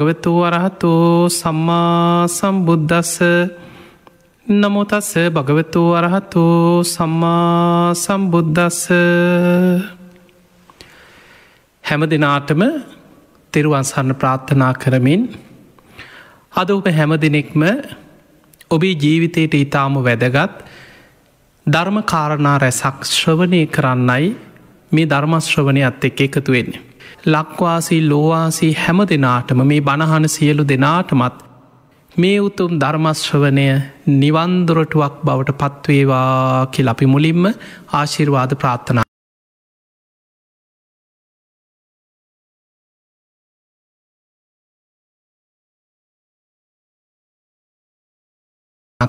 ගවතු වරහතෝ සම්මා සම්බුද්ධස්ස නමුතස්ස භගවතු වරහතෝ සම්මා සම්බුද්ධස්ස හැම දෙනාටම තෙරුවන්සන්න ප්‍රාර්ථනා කරමින් අද ඔබ හැම දෙනෙක්ම ඔබේ ජීවිතයට ඉතාම වැදගත් ධර්ම කාරණා රැසක් ශ්‍රවනය කරන්නයි මේ ධර්මශ්‍රවනය අත් එක් එකතුවෙන්නේ. ලක්වාසී ලෝවාසී හැම දෙනාටම මේ බණහන සියලු දෙනාටමත් මේ උතුම් ධර්මශ්‍රවනය නිවන්දුරටුවක් බවට පත්වේවා කිය අපි මුලින්ම ආශිර්වාද ප්‍රාත්ථනා.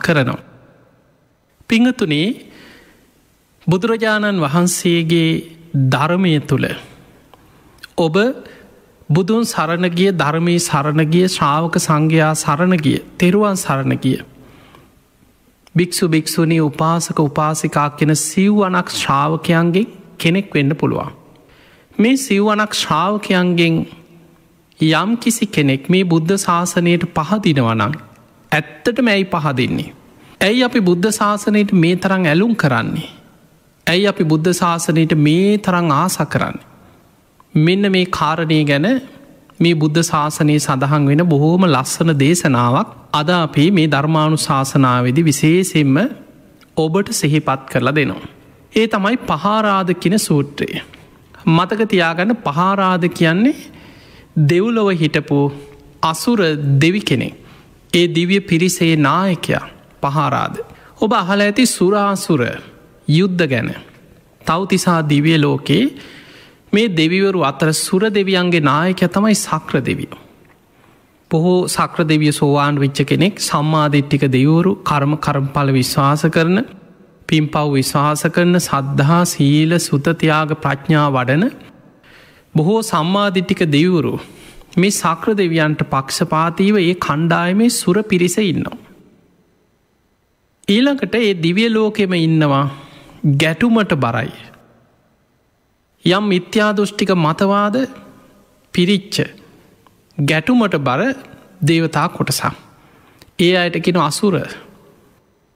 කරනවා. පිංහතුනේ බුදුරජාණන් වහන්සේගේ ධර්මය තුළ ඔබ බුදුන් සරණගිය ධර්මයේ සරණගිය ශ්‍රාවක සංඝයා සරණගිය තෙරුවන් සරණගිය. භික්‍ෂු භික්‍ෂුණී උපාසක උපාසිකා කියෙන සිව්වනක් ශ්‍රාවකයන්ගේ කෙනෙක් වෙන්න පුළුවන්. මේ සිව්වනක් ශ්‍රාවකයන්ගෙන් යම් කිසි කෙනෙක් මේ බුද්ධ ශාසනයට පහදිනවනං ඇත්තට මැයි පහදින්නේ. ඇයි අපි බුද්ධ ශාසනයට මේ තරං ඇලුම් කරන්නේ. ඇයි අපි බුද්ධ ශාසනයට මේ තරං ආස කරන්නේ. මෙන්න මේ කාරණය ගැන මේ බුද්ධ ශාසනයේ සඳහන් වෙන බොහෝම ලස්සන දේශනාවක් අද අපේ මේ ධර්මාණු ශාසනාවදි විශේෂෙන්ම ඔබට සෙහිපත් කරලා දෙනවා. ඒ තමයි පහාරාධ කියන සූට්‍රය. මතක තියාගන්න පහාරාධ කියන්නේ දෙව්ලොව හිටපු අසුර දෙවි කෙනෙක්. ඒ දිවිය පිරිසේ නායකයා පහාරාද. ඔබ අහල ඇති සුරාසුර යුද්ධ ගැන. තවතිසා දිවිය ලෝකයේ මේ දෙවිවරු අතර සුර දෙවියන්ගේ නායක තමයි සක්‍ර දෙවියෝ. පොහෝ සක්‍ර දෙවිය සෝවාන් විච්ච කෙනෙක් සම්මාධිට්ටික දෙවරු කර්ම කරම්ඵල විශ්වාස කරන පින් පව් විශවාස කරන සද්ධහා සීල සුතතියාග ප්‍රඥා වඩන බොහෝ සම්මාධිට්ටික දෙවුරු මේ සක්‍ර දෙවියන්ට පක්ෂපාතීව ඒ කණ්ඩායමේ සුර පිරිස ඉන්නවා. ඊළඟට ඒ දිවිය ලෝකෙම ඉන්නවා ගැටුමට බරයි යම් මිත්‍යාදෘෂ්ටික මතවාද පිරිච්ච ගැටුමට බර දේවතා කොටසම්. ඒ අයට කෙන අසුර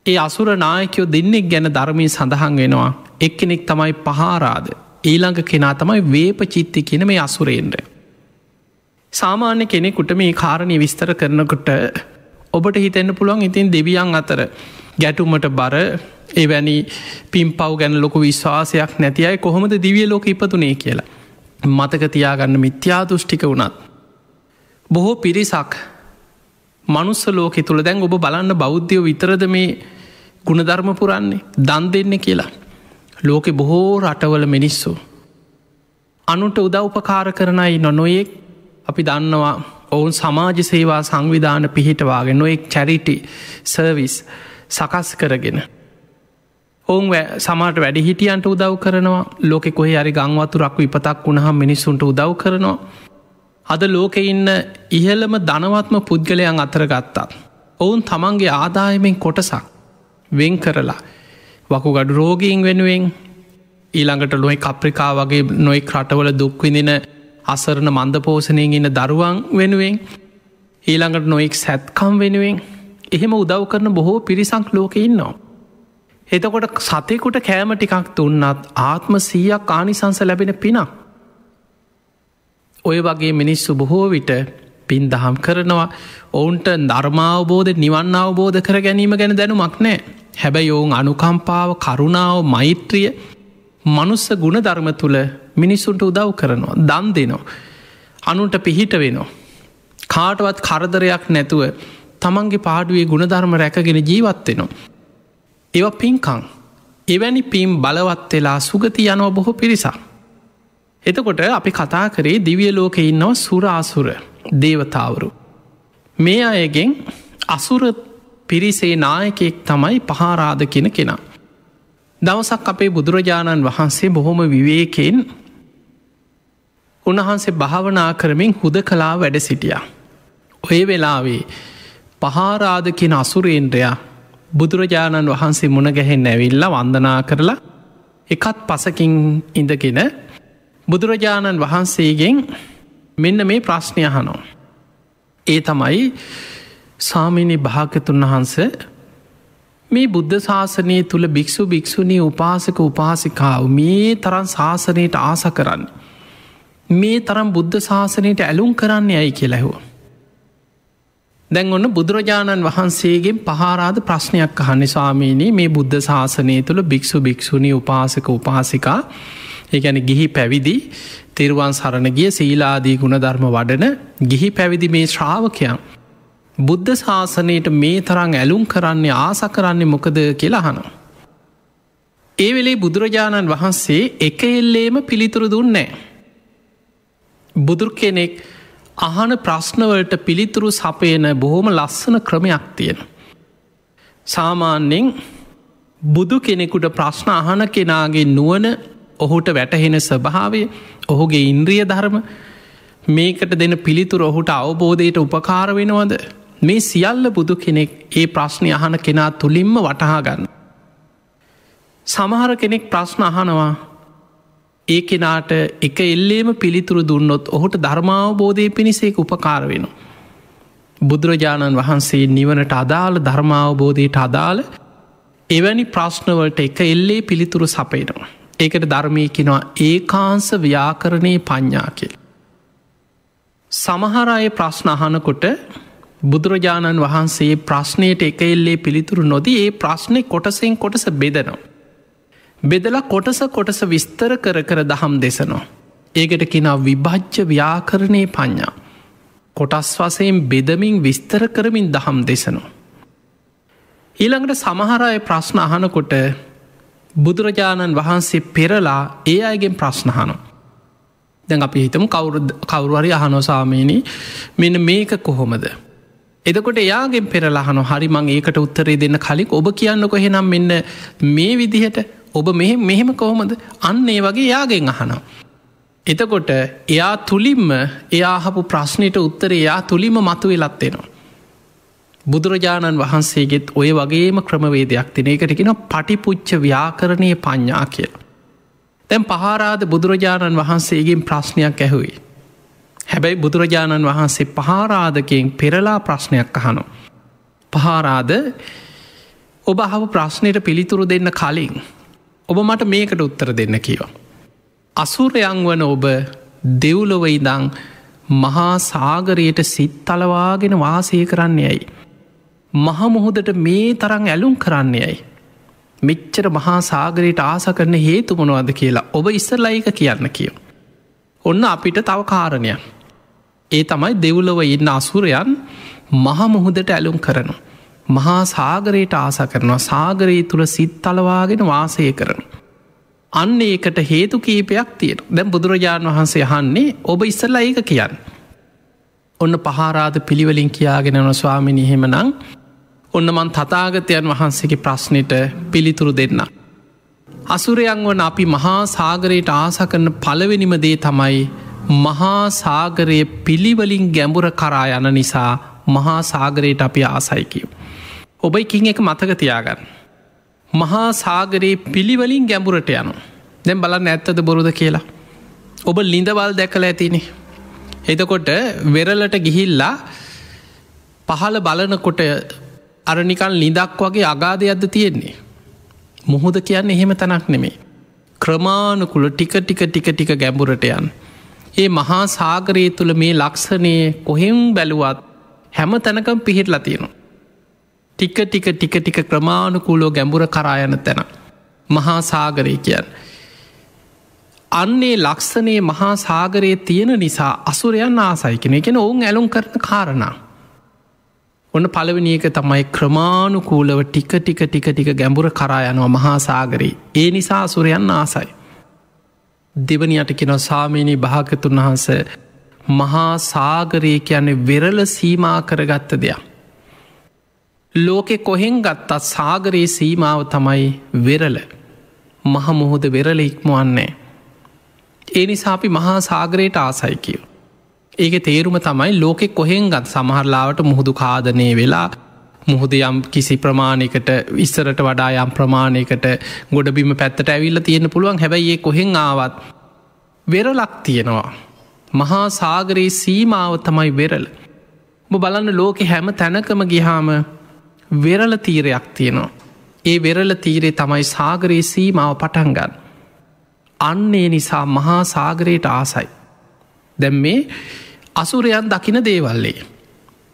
ඒ අසුර නායකයෝ දෙන්නෙක් ගැන ධර්මී සඳහන් වෙනවා එක්කෙනෙක් තමයි පහාරාද ඊළඟ කෙනා තමයි වේප චිත්ති කියන මේ අසුරේන්ට. සාමාන්‍ය කෙනෙකුට මේ කාරණය විස්තර කරනකට ඔබට හිතෙන්න්න පුළුවන් ඉතින් දෙවියන් අතර ගැටුමට බර එවැනි පිම් පව් ගැන ලොකු විශ්වාසයක් නැති අයි කොහොමද දිවිය ලෝක ඉපතුනේ කියලා. මතක තියාගන්න මිත්‍යාතුෘෂ්ටික වුණත්. බොහෝ පිරිසක් මනුස්ස ලෝකෙ තුළ දැන් ඔබ බලන්න බෞද්ධයෝ විතරද මේ ගුණධර්ම පුරන්නේ දන් දෙන්න කියලා. ලෝකෙ බොහෝ රටවල මිනිස්සු. අනුට උදව්පකාර කරනයි නොනොයෙක් අපි දන්නවා ඔවුන් සමාජ සේවා සංවිධාන පිහිටවාගෙන නොයෙක් චැරිටි සර්විස්. සකස් කරගෙන. ඔවුන් සමට වැඩිහිටියන්ට උදව් කරනවා ලෝකෙ කොහේ අරි ගංවතුරක් විපතක් වුණහම් මිනිස්සුන්ට උදව් කරනවා. අද ලෝකෙ ඉන්න ඉහළම ධනවත්ම පුද්ගලයන් අතර ගත්තාත්. ඔවුන් තමන්ගේ ආදායමෙන් කොටසක් වෙන් කරලා. වකුගඩු රෝගීන් වෙනුවෙන් ඊළඟට ලොයි කප්‍රිකා වගේ නොයි ක්‍රටවල දුක්විඳන අසරණ මන්දපෝසනයෙන් ඉන්න දරුවන් වෙනුවෙන් ඊළඟට නොයික් සැත්කම් වෙනුවෙන් එහෙම උදව් කරන බොහෝ පිරිසක් ලෝක ඉන්නවා. එතකොට සතෙකුට කෑම ටිකක් දුන්නත් ආත්ම සීයක් ආනිසංස ලැබෙන පිනක්. ඔය වගේ මිනිස්සු බොහෝ විට පින් දහම් කරනවා ඔවුන්ට ධර්මාවබෝධ නිවන් අවබෝධ කර ගැනීම ගැන දැනුමක් නෑ. හැබැයි ඔවුන් අනුකම්පාව කරුණාව මෛත්‍රිය මනුස්ස ගුණ ධර්ම තුළ මිනිස්සුන්ට උදව් කරනවා දන් දෙනවා. අනුන්ට පිහිට වෙනවා. කාටවත් කරදරයක් නැතුව තමන්ගේ පාඩුවේ ගුණධර්ම රැකගෙන ජීවත්වෙනවා. ඒව පින්කං. එවැනි පිම් බලවත් වෙලා සුගති යනව බොහෝ පිරිසා. එතකොට අපි කතා කරේ දිවිය ලෝක ඉන්නව සුරාසුර දේවතාවරු. මේ අයගෙන් අසුර පිරිසේ නායකෙක් තමයි පහාරාධ කියෙන කෙනා. දවසක් අපේ බුදුරජාණන් වහන්සේ බොහොම විවේකෙන් උන්වහන්සේ භාවනා කරමින් හුද කලා වැඩ සිටියා. ඔය වෙලාවේ පහාරාධකින අසුරේන්ද්‍රයා බුදුරජාණන් වහන්සේ මුණගැහෙන් ඇවිල්ල වන්දනා කරලා එකත් පසකින් ඉඳගෙන බුදුරජාණන් වහන්සේගෙන් මෙන්න මේ ප්‍රශ්නය හනෝ. ඒ තමයි සාමීනි භාගතුන් වහන්ස මේ බුද්ධ ශාසනය තුළ භික්‍ෂු භික්‍ෂුණී උපාසක උපාසිකාව මේ තරන් ශාසනයට ආස කරන්න. මේ තරම් බුද්ධ ශාසනයට ඇලුම් කරන්න යයි කියලැහෝ. දැන් ඔන්න බුදුරජාණන් වහන්සේගේ පහරාද ප්‍රශ්නයක් අහන්න ස්වාමීනී මේ බුද්ධ ශාසනය තුළ භික්‍ෂු භික්‍ෂුණී උපාසක උපාසිකා ඒගැන ගිහි පැවිදි තිරුවන් සරණ ගිය සීලාදී ගුණධර්ම වඩන ගිහි පැවිදි මේ ශ්‍රාවකයන්. බුද්ධ ශාසනයට මේ තරං ඇලුම් කරන්නේ ආස කරන්නේ මොකද කියලාහනවා. ඒ වෙලේ බුදුරජාණන් වහන්සේ එක එල්ලේම පිළිතුරු දුන්නේ. බුදුර කෙනෙක් අහන ප්‍රශ්නවලට පිළිතුරු සපයන බොහොම ලස්සන ක්‍රමයක් තියෙන. සාමාන්‍යෙන් බුදු කෙනෙකුට ප්‍රශ්න අහන කෙනාගේ නුවන ඔහුට වැටහෙන ස්වභාවය ඔහුගේ ඉන්ද්‍රිය ධර්ම මේකට දෙන පිළිතුර ඔහුට අවබෝධයට උපකාර වෙනවද මේ සියල්ල බුදු කෙනෙක් ඒ ප්‍රශ්නය අහන කෙනා තුළින්ම වටහාගන්න. සමහර කෙනෙක් ප්‍රශ්න අහනවා ඒ කෙනාට එක එල්ලේම පිළිතුරු දුන්නොත් ඔහුට ධර්මාවබෝධය පිණිසෙක් උපකාර වෙනවා. බුදුරජාණන් වහන්සේ නිවනට අදාළ ධර්මාවබෝධයට අදාළ එවැනි ප්‍රශ්නවලට එක එල්ලේ පිළිතුරු සපේනවා. ඒකට ධර්මය කෙනවා ඒකාංස ව්‍යාකරණයේ පඤ්ඥා කෙල්. සමහර අය ප්‍රශ්න අහනකොට බුදුරජාණන් වහන්සේ ප්‍රශ්නයට එක එල්ලේ පිළිතුරු නොදී ඒ ප්‍රශ්නය කොටසෙන් කොටස බෙදනවා. බෙදලා කොටස කොටස විස්තර කර කර දහම් දෙසනවා. ඒකට කෙනා විභජ්්‍ය ව්‍යාකරණය පඤ්ඥා. කොටස් වසයෙන් බෙදමින් විස්තර කරමින් දහම් දෙසනවා. ඊළඟට සමහරය ප්‍රශ්න අහනකොට බුදුරජාණන් වහන්සේ පෙරලා ඒ අයගෙන් ප්‍රශ්නහනු. දැන් අපි හිතම කවුරුවරි අහනොසාමීනී මෙන මේක කොහොමද. එදකොට එයාගෙන් පෙරලාහනු හරි මං ඒකට උත්තරේ දෙන්න කලින් ඔබ කියන්න කොහෙනම් මෙන්න මේ විදිහට ඔබ මෙහෙම කොහොමද අන්න ඒ වගේ යාගෙන් අහනවා. එතකොට එයා තුළින්ම එයාහපු ප්‍රශ්නයට උත්තර එයා තුළිම මතු වෙලත්වෙනවා. බුදුරජාණන් වහන්සේගෙත් ඔය වගේම ක්‍රමවේදයක් තින එකටකෙන පටිපුච්ච ව්‍යාකරණය පඤ්ඥා කිය. තැන් පහරාද බුදුරජාණන් වහන්සේගෙන් ප්‍රශ්නයක් ඇහුයි. හැබැයි බුදුරජාණන් වහන්සේ පහාරාධකයෙන් පෙරලා ප්‍රශ්නයක් අහනු. පහාරාද ඔබ හව ප්‍රශ්නයට පිළිතුරු දෙන්න කලින් ඔබ මට මේකට උත්තර දෙන්න කියෝ. අසුරයන් වන ඔබ දෙව්ලොවයිදං මහා සාගරයට සිත් තලවාගෙන වාසය කරන්න යයි. මහමුහොදට මේ තරං ඇලුම් කරන්න යයි. මෙච්චර මහා සාගරයට ආස කරන හේතුමනවාද කියලා ඔබ ඉස්සරලයික කියන්න කියෝ. ඔන්න අපිට තව කාරණය. ඒ තමයි දෙව්ලොව ඉන්න අසුරයන් මහමුහුදට ඇලුම් කරනවා. මහා සාගරයට ආස කරනවා සාගරයේ තුළ සිත් තලවාගෙන වාසය කරන. අන්න ඒකට හේතු කීපයක් තියෙන දැම් බුදුරජාණන් වහන්සේ හන්නේ ඔබ ඉස්සල්ලා ඒක කියන්න. ඔන්න පහරාද පිළිවලින් කියාගෙනන ස්වාමිනි හෙමනං ඔන්න මන් තතාගතයන් වහන්සේගේ ප්‍රශ්නයට පිළිතුරු දෙන්න. අසුරයන් වන අපි මහා සාගරයට ආසකරන පළවෙනිම දේ තමයි මහා සාගරය පිළිවලින් ගැඹුර කරා යන නිසා මහා සාගරයට අපි ආසයිකව. ඔබ එකින් එක මතක තියාගන්න. මහා සාගරයේ පිළිවලින් ගැඹුරට යනු. දැම් බලන්න ඇත්තද බොරුද කියලා. ඔබ ලිඳවල් දැකල ඇතිනේ. එතකොට වෙරලට ගිහිල්ලා පහළ බලනකොට අරනිකන් ලිඳක් වගේ අගාධයක්ද තියෙන්නේ. මුහුද කියන්න එහෙම තැනක් නෙමේ. ක්‍රමාණකුල ටික ටික ටික ටික ගැඹුරට යන්. ඒ මහා සාගරයේ තුළ මේ ලක්ෂණය කොහෙම් බැලුවත් හැම තැනකම් පිහිට ලතියෙනවා. ටික ටික ටික ටික ක්‍රමාණුකූලෝ ගැඹුර කරායන තැන. මහා සාගරය කියන්. අන්නේ ලක්ෂණයේ මහා සාගරයේ තියෙන නිසා අසුරයන් ආසයිකෙන එකෙන ඔවුන් ඇලුම් කරන කාරණා. ඔන්න පළවනික තමයි ක්‍රමාණුකූලව ටික ටික ටික ටික ගැඹුර කරායනවා මහා සාගරයේ ඒ නිසා අසුරයන් ආසයි. දෙවනියට කෙන සාමීනී භාගතුන් වහන්ස මහා සාගරයේ කියන්නේ වෙරල සීමා කරගත්ත දෙයක්. ලෝකෙ කොහෙන් ගත්තත් සාගරයේ සීමාව තමයි වෙරල මහමුහුද වෙරල ඉක්මුවන්නේ. ඒ නිසා අපි මහා සාගරයට ආසයිකව. ඒක තේරුම තමයි ලෝකෙ කොහෙන් ගත් සමහරලාවට මුහුදු කාදනය වෙලා මුහුදයම් කිසි ප්‍රමාණයකට විස්සරට වඩා යම් ප්‍රමාණයකට ගොඩබිම පැත්තට ඇවිල්ල තියෙන පුළුවන් හැබැයි කොහෙෙන් ආවත් වෙරලක් තියෙනවා. මහා සාගරයේ සීමාව තමයි වෙරල. බලන්න ලෝකෙ හැම තැනකම ගිහාම වෙරල තීරයක් තියෙනවා. ඒ වෙරල තීරේ තමයි සාගරයේ සීමාව පටන්ගන්න. අන්නේ නිසා මහා සාගරයට ආසයි. දැම් මේ අසුරයන් දකින දේවල්ලේ.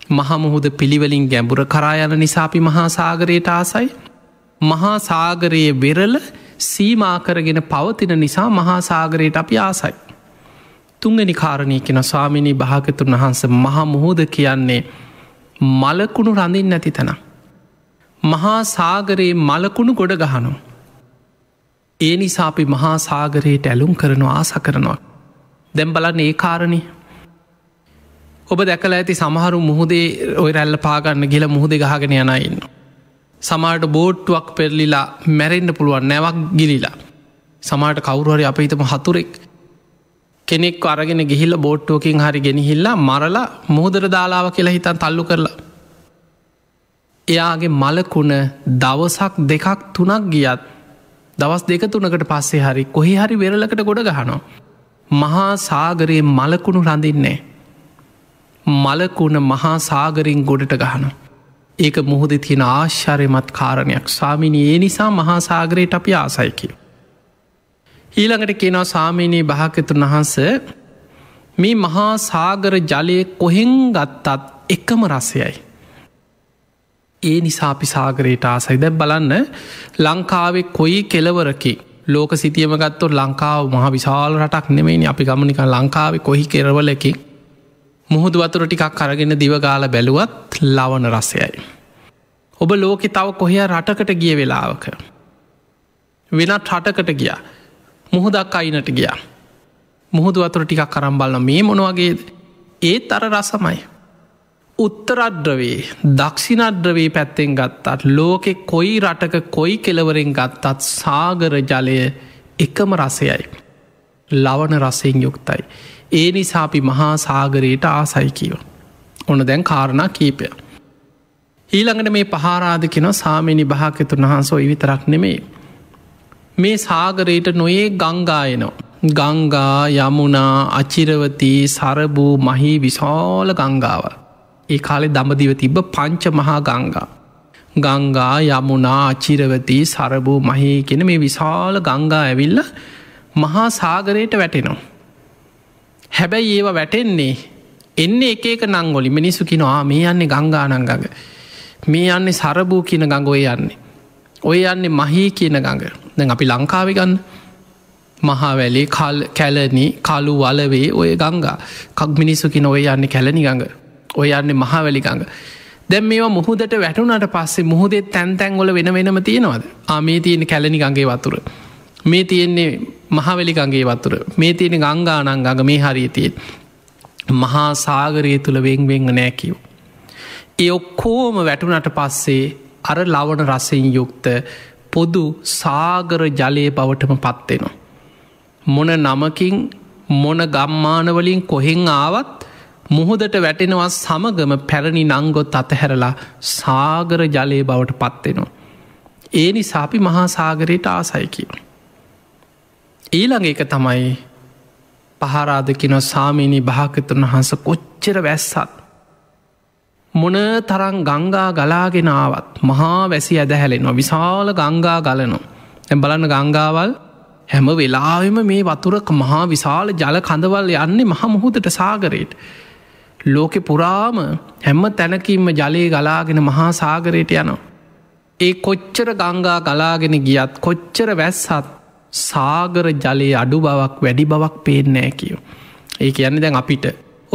මහමුහුද පිළිවලින් ගැඹුර කරායන නිසාපි මහා සාගරයට ආසයි මහා සාගරයේ වෙරල සීමාකරගෙන පවතින නිසා මහා සාගරයට අපි ආසයි. තුන්ගනි කාරණය කෙන ස්වාමිණී භාගතුන් වහන්ස මහා මුහෝද කියන්නේ මලකුණු රඳින් නැති තැනක්. මහා සාගරයේ මලකුණු ගොඩ ගහනු. ඒ නිසා අපි මහා සාගරයට ඇලුම් කරනවා ආස කරනවා. දැම් බලන්න ඒ කාරණය. ඔබ දැකලා ඇති සමහරු මුහදේ ඔය රැල්ල පාගන්න ගිල මුහදේ ගහගෙන යනයින්න. සමාට බෝට්ටුවක් පෙරලිලා මැරෙන්න්න පුළුවන් නැවක් ගිලිලා. සමාට කවුරුහරි අප හිතම හතුරෙක් කෙනෙක් අරගෙන ගිහිල්ල බෝට්ටුවකින් හරි ගෙනහිල්ලා මරලා මුහදර දාලාව කියලා හිතන් තල්ලු කරලා එයාගේ මලකුණ දවසක් දෙකක් තුනක් ගියත් දවස් දෙක තුනකට පස්සේ හරි කොහි හරි වෙරලකට ගොඩ ගහනෝ. මහා සාගරයේ මලකුණු රඳින්නේ. මලකුණ මහා සාගරින් ගොඩට ගහන. ඒක මුහුද තියෙන ආශ්චරයමත් කාරණයක් සාමිනී ඒ නිසා මහා සාගරයට අපි ආසයිකි. ඊළඟට කියනවා සාමීනී භාකතුන් වහන්ස මේ මහා සාගර ජලය කොහෙන් ගත්තත් එකම රසයයි. ඒ නිසා පිසාගරයට ආසයි දැ බලන්න ලංකාවේ කොයි කෙලවරකි ලෝක සිතියම ගත්තොත් ලංකාව මහ විශාල රටක් නෙමෙයි අපි ගමනික ලංකාවේ කොහි කෙරවලකි මුහුදු වතුර ටිකක් කරගෙන දිවගාල බැලුවත් ලවන රසයයි. ඔබ ලෝකෙ තව කොහය රටකට ගිය වෙලාවක. වෙනත් රටකට ගියා මුහුදක් අයිනට ගියා. මුහුදු වතුර ටිකක් කරම් බලන්න මේ මොනවගේද ඒත් අර රසමයි උත්තරද්‍රවේ දක්ෂිනද්‍රවේ පැත්තෙන් ගත්තත් ලෝකෙ කොයි රටක කොයි කෙලවරෙන් ගත්තත් සාගර ජලය එකම රසයයි. ලවන රසයෙන් යුක්තයි. ඒ නිසාපි මහා සාගරයට ආසයිකීව. ඔන දැන් කාරණා කීපය. ඊළඟට මේ පහාරාධ කෙන සාමිනි භාකතුන් වහන්සෝ ඉවිතරක් නෙමේ. මේ සාගරයට නොයේ ගංගායනවා. ගංගා යමුණා අචිරවති සරබූ මහි විශාල ගංගාවල්. ඒ කාලෙ දඹදිව තිබ්බ පංච මහා ගංගා. ගංගා යමුනා චිරවතී සරබූ මහේ කෙන මේ විශාල ගංගා ඇවිල්ල මහා සාගරයට වැටෙනවා. හැබැයි ඒව වැටෙන්නේ එන්න එක එක නංගොලි මිනිස්සු කිනවා මේ යන්නේ ගංගා නංගඟ. මේ යන්නේ සරබූ කියන ගඟොය යන්නේ. ඔය යන්නේ මහි කියන ගඟ දැන් අපි ලංකාවගන්න මහාවැලේ කල් කැලනි කලු වලවේ ඔය ගංගා කක් මිනිස්සු කින ඔය යන්නේ කැලනි ගඟ ඔයන්නේ මහවැලිකඟ. දැම් මේවා මුහුදට වැටුනට පස්සේ මුහදේ තැන්තැන්ගොල වෙන වෙනම තියෙනවද ආමේ තියෙන කැලනිගගේ වතුර. මේ තියෙන්නේ මහවැලිගගේ වතුර මේ තියෙන ගංගානංගග මේ හරිතියෙන්. මහා සාගරය තුළ වෙංවෙෙන්ග නෑකිව්. ඒ ඔක්කෝම වැටුනට පස්සේ අර ලවන රසයෙන් යුක්ත පොදු සාගර ජලය බවටම පත්වෙනවා. මොන නමකින් මොන ගම්මානවලින් කොහෙෙන් ආවත් මුහුදට වැටෙනවා සමගම පැරණි නංගොත් අතහැරලා සාගර ජලය බවට පත්වෙනවා. ඒ නිසාපි මහා සාගරයට ආසයකි. ඊළඟ එක තමයි පහරාදකිනො සාමීනී භාකතුන් වහන්ස කොච්චර වැස්සත්. මොන තරං ගංගා ගලාගෙනාවත් මහා වැසි ඇදහැලෙනවා විශාල ගංගා ගලනු. ඇ බලන්න ගංගාවල් හැම වෙලාවෙම මේ වතුරක මහා විශාල ජල කඳවල් යන්නේ මහමුහුදට සාගරයට. ලෝකෙ පුරාම හැම්ම තැනකින්ම ජලයේ ගලාගෙන මහා සාගරයට යනවා. ඒ කොච්චර ගංගා ගලාගෙන ගියත් කොච්චර වැස්සත් සාගර ජලයේ අඩු බවක් වැඩි බවක් පේන්නෑ කියෝ. ඒ කියන්නේ දැන් අපිට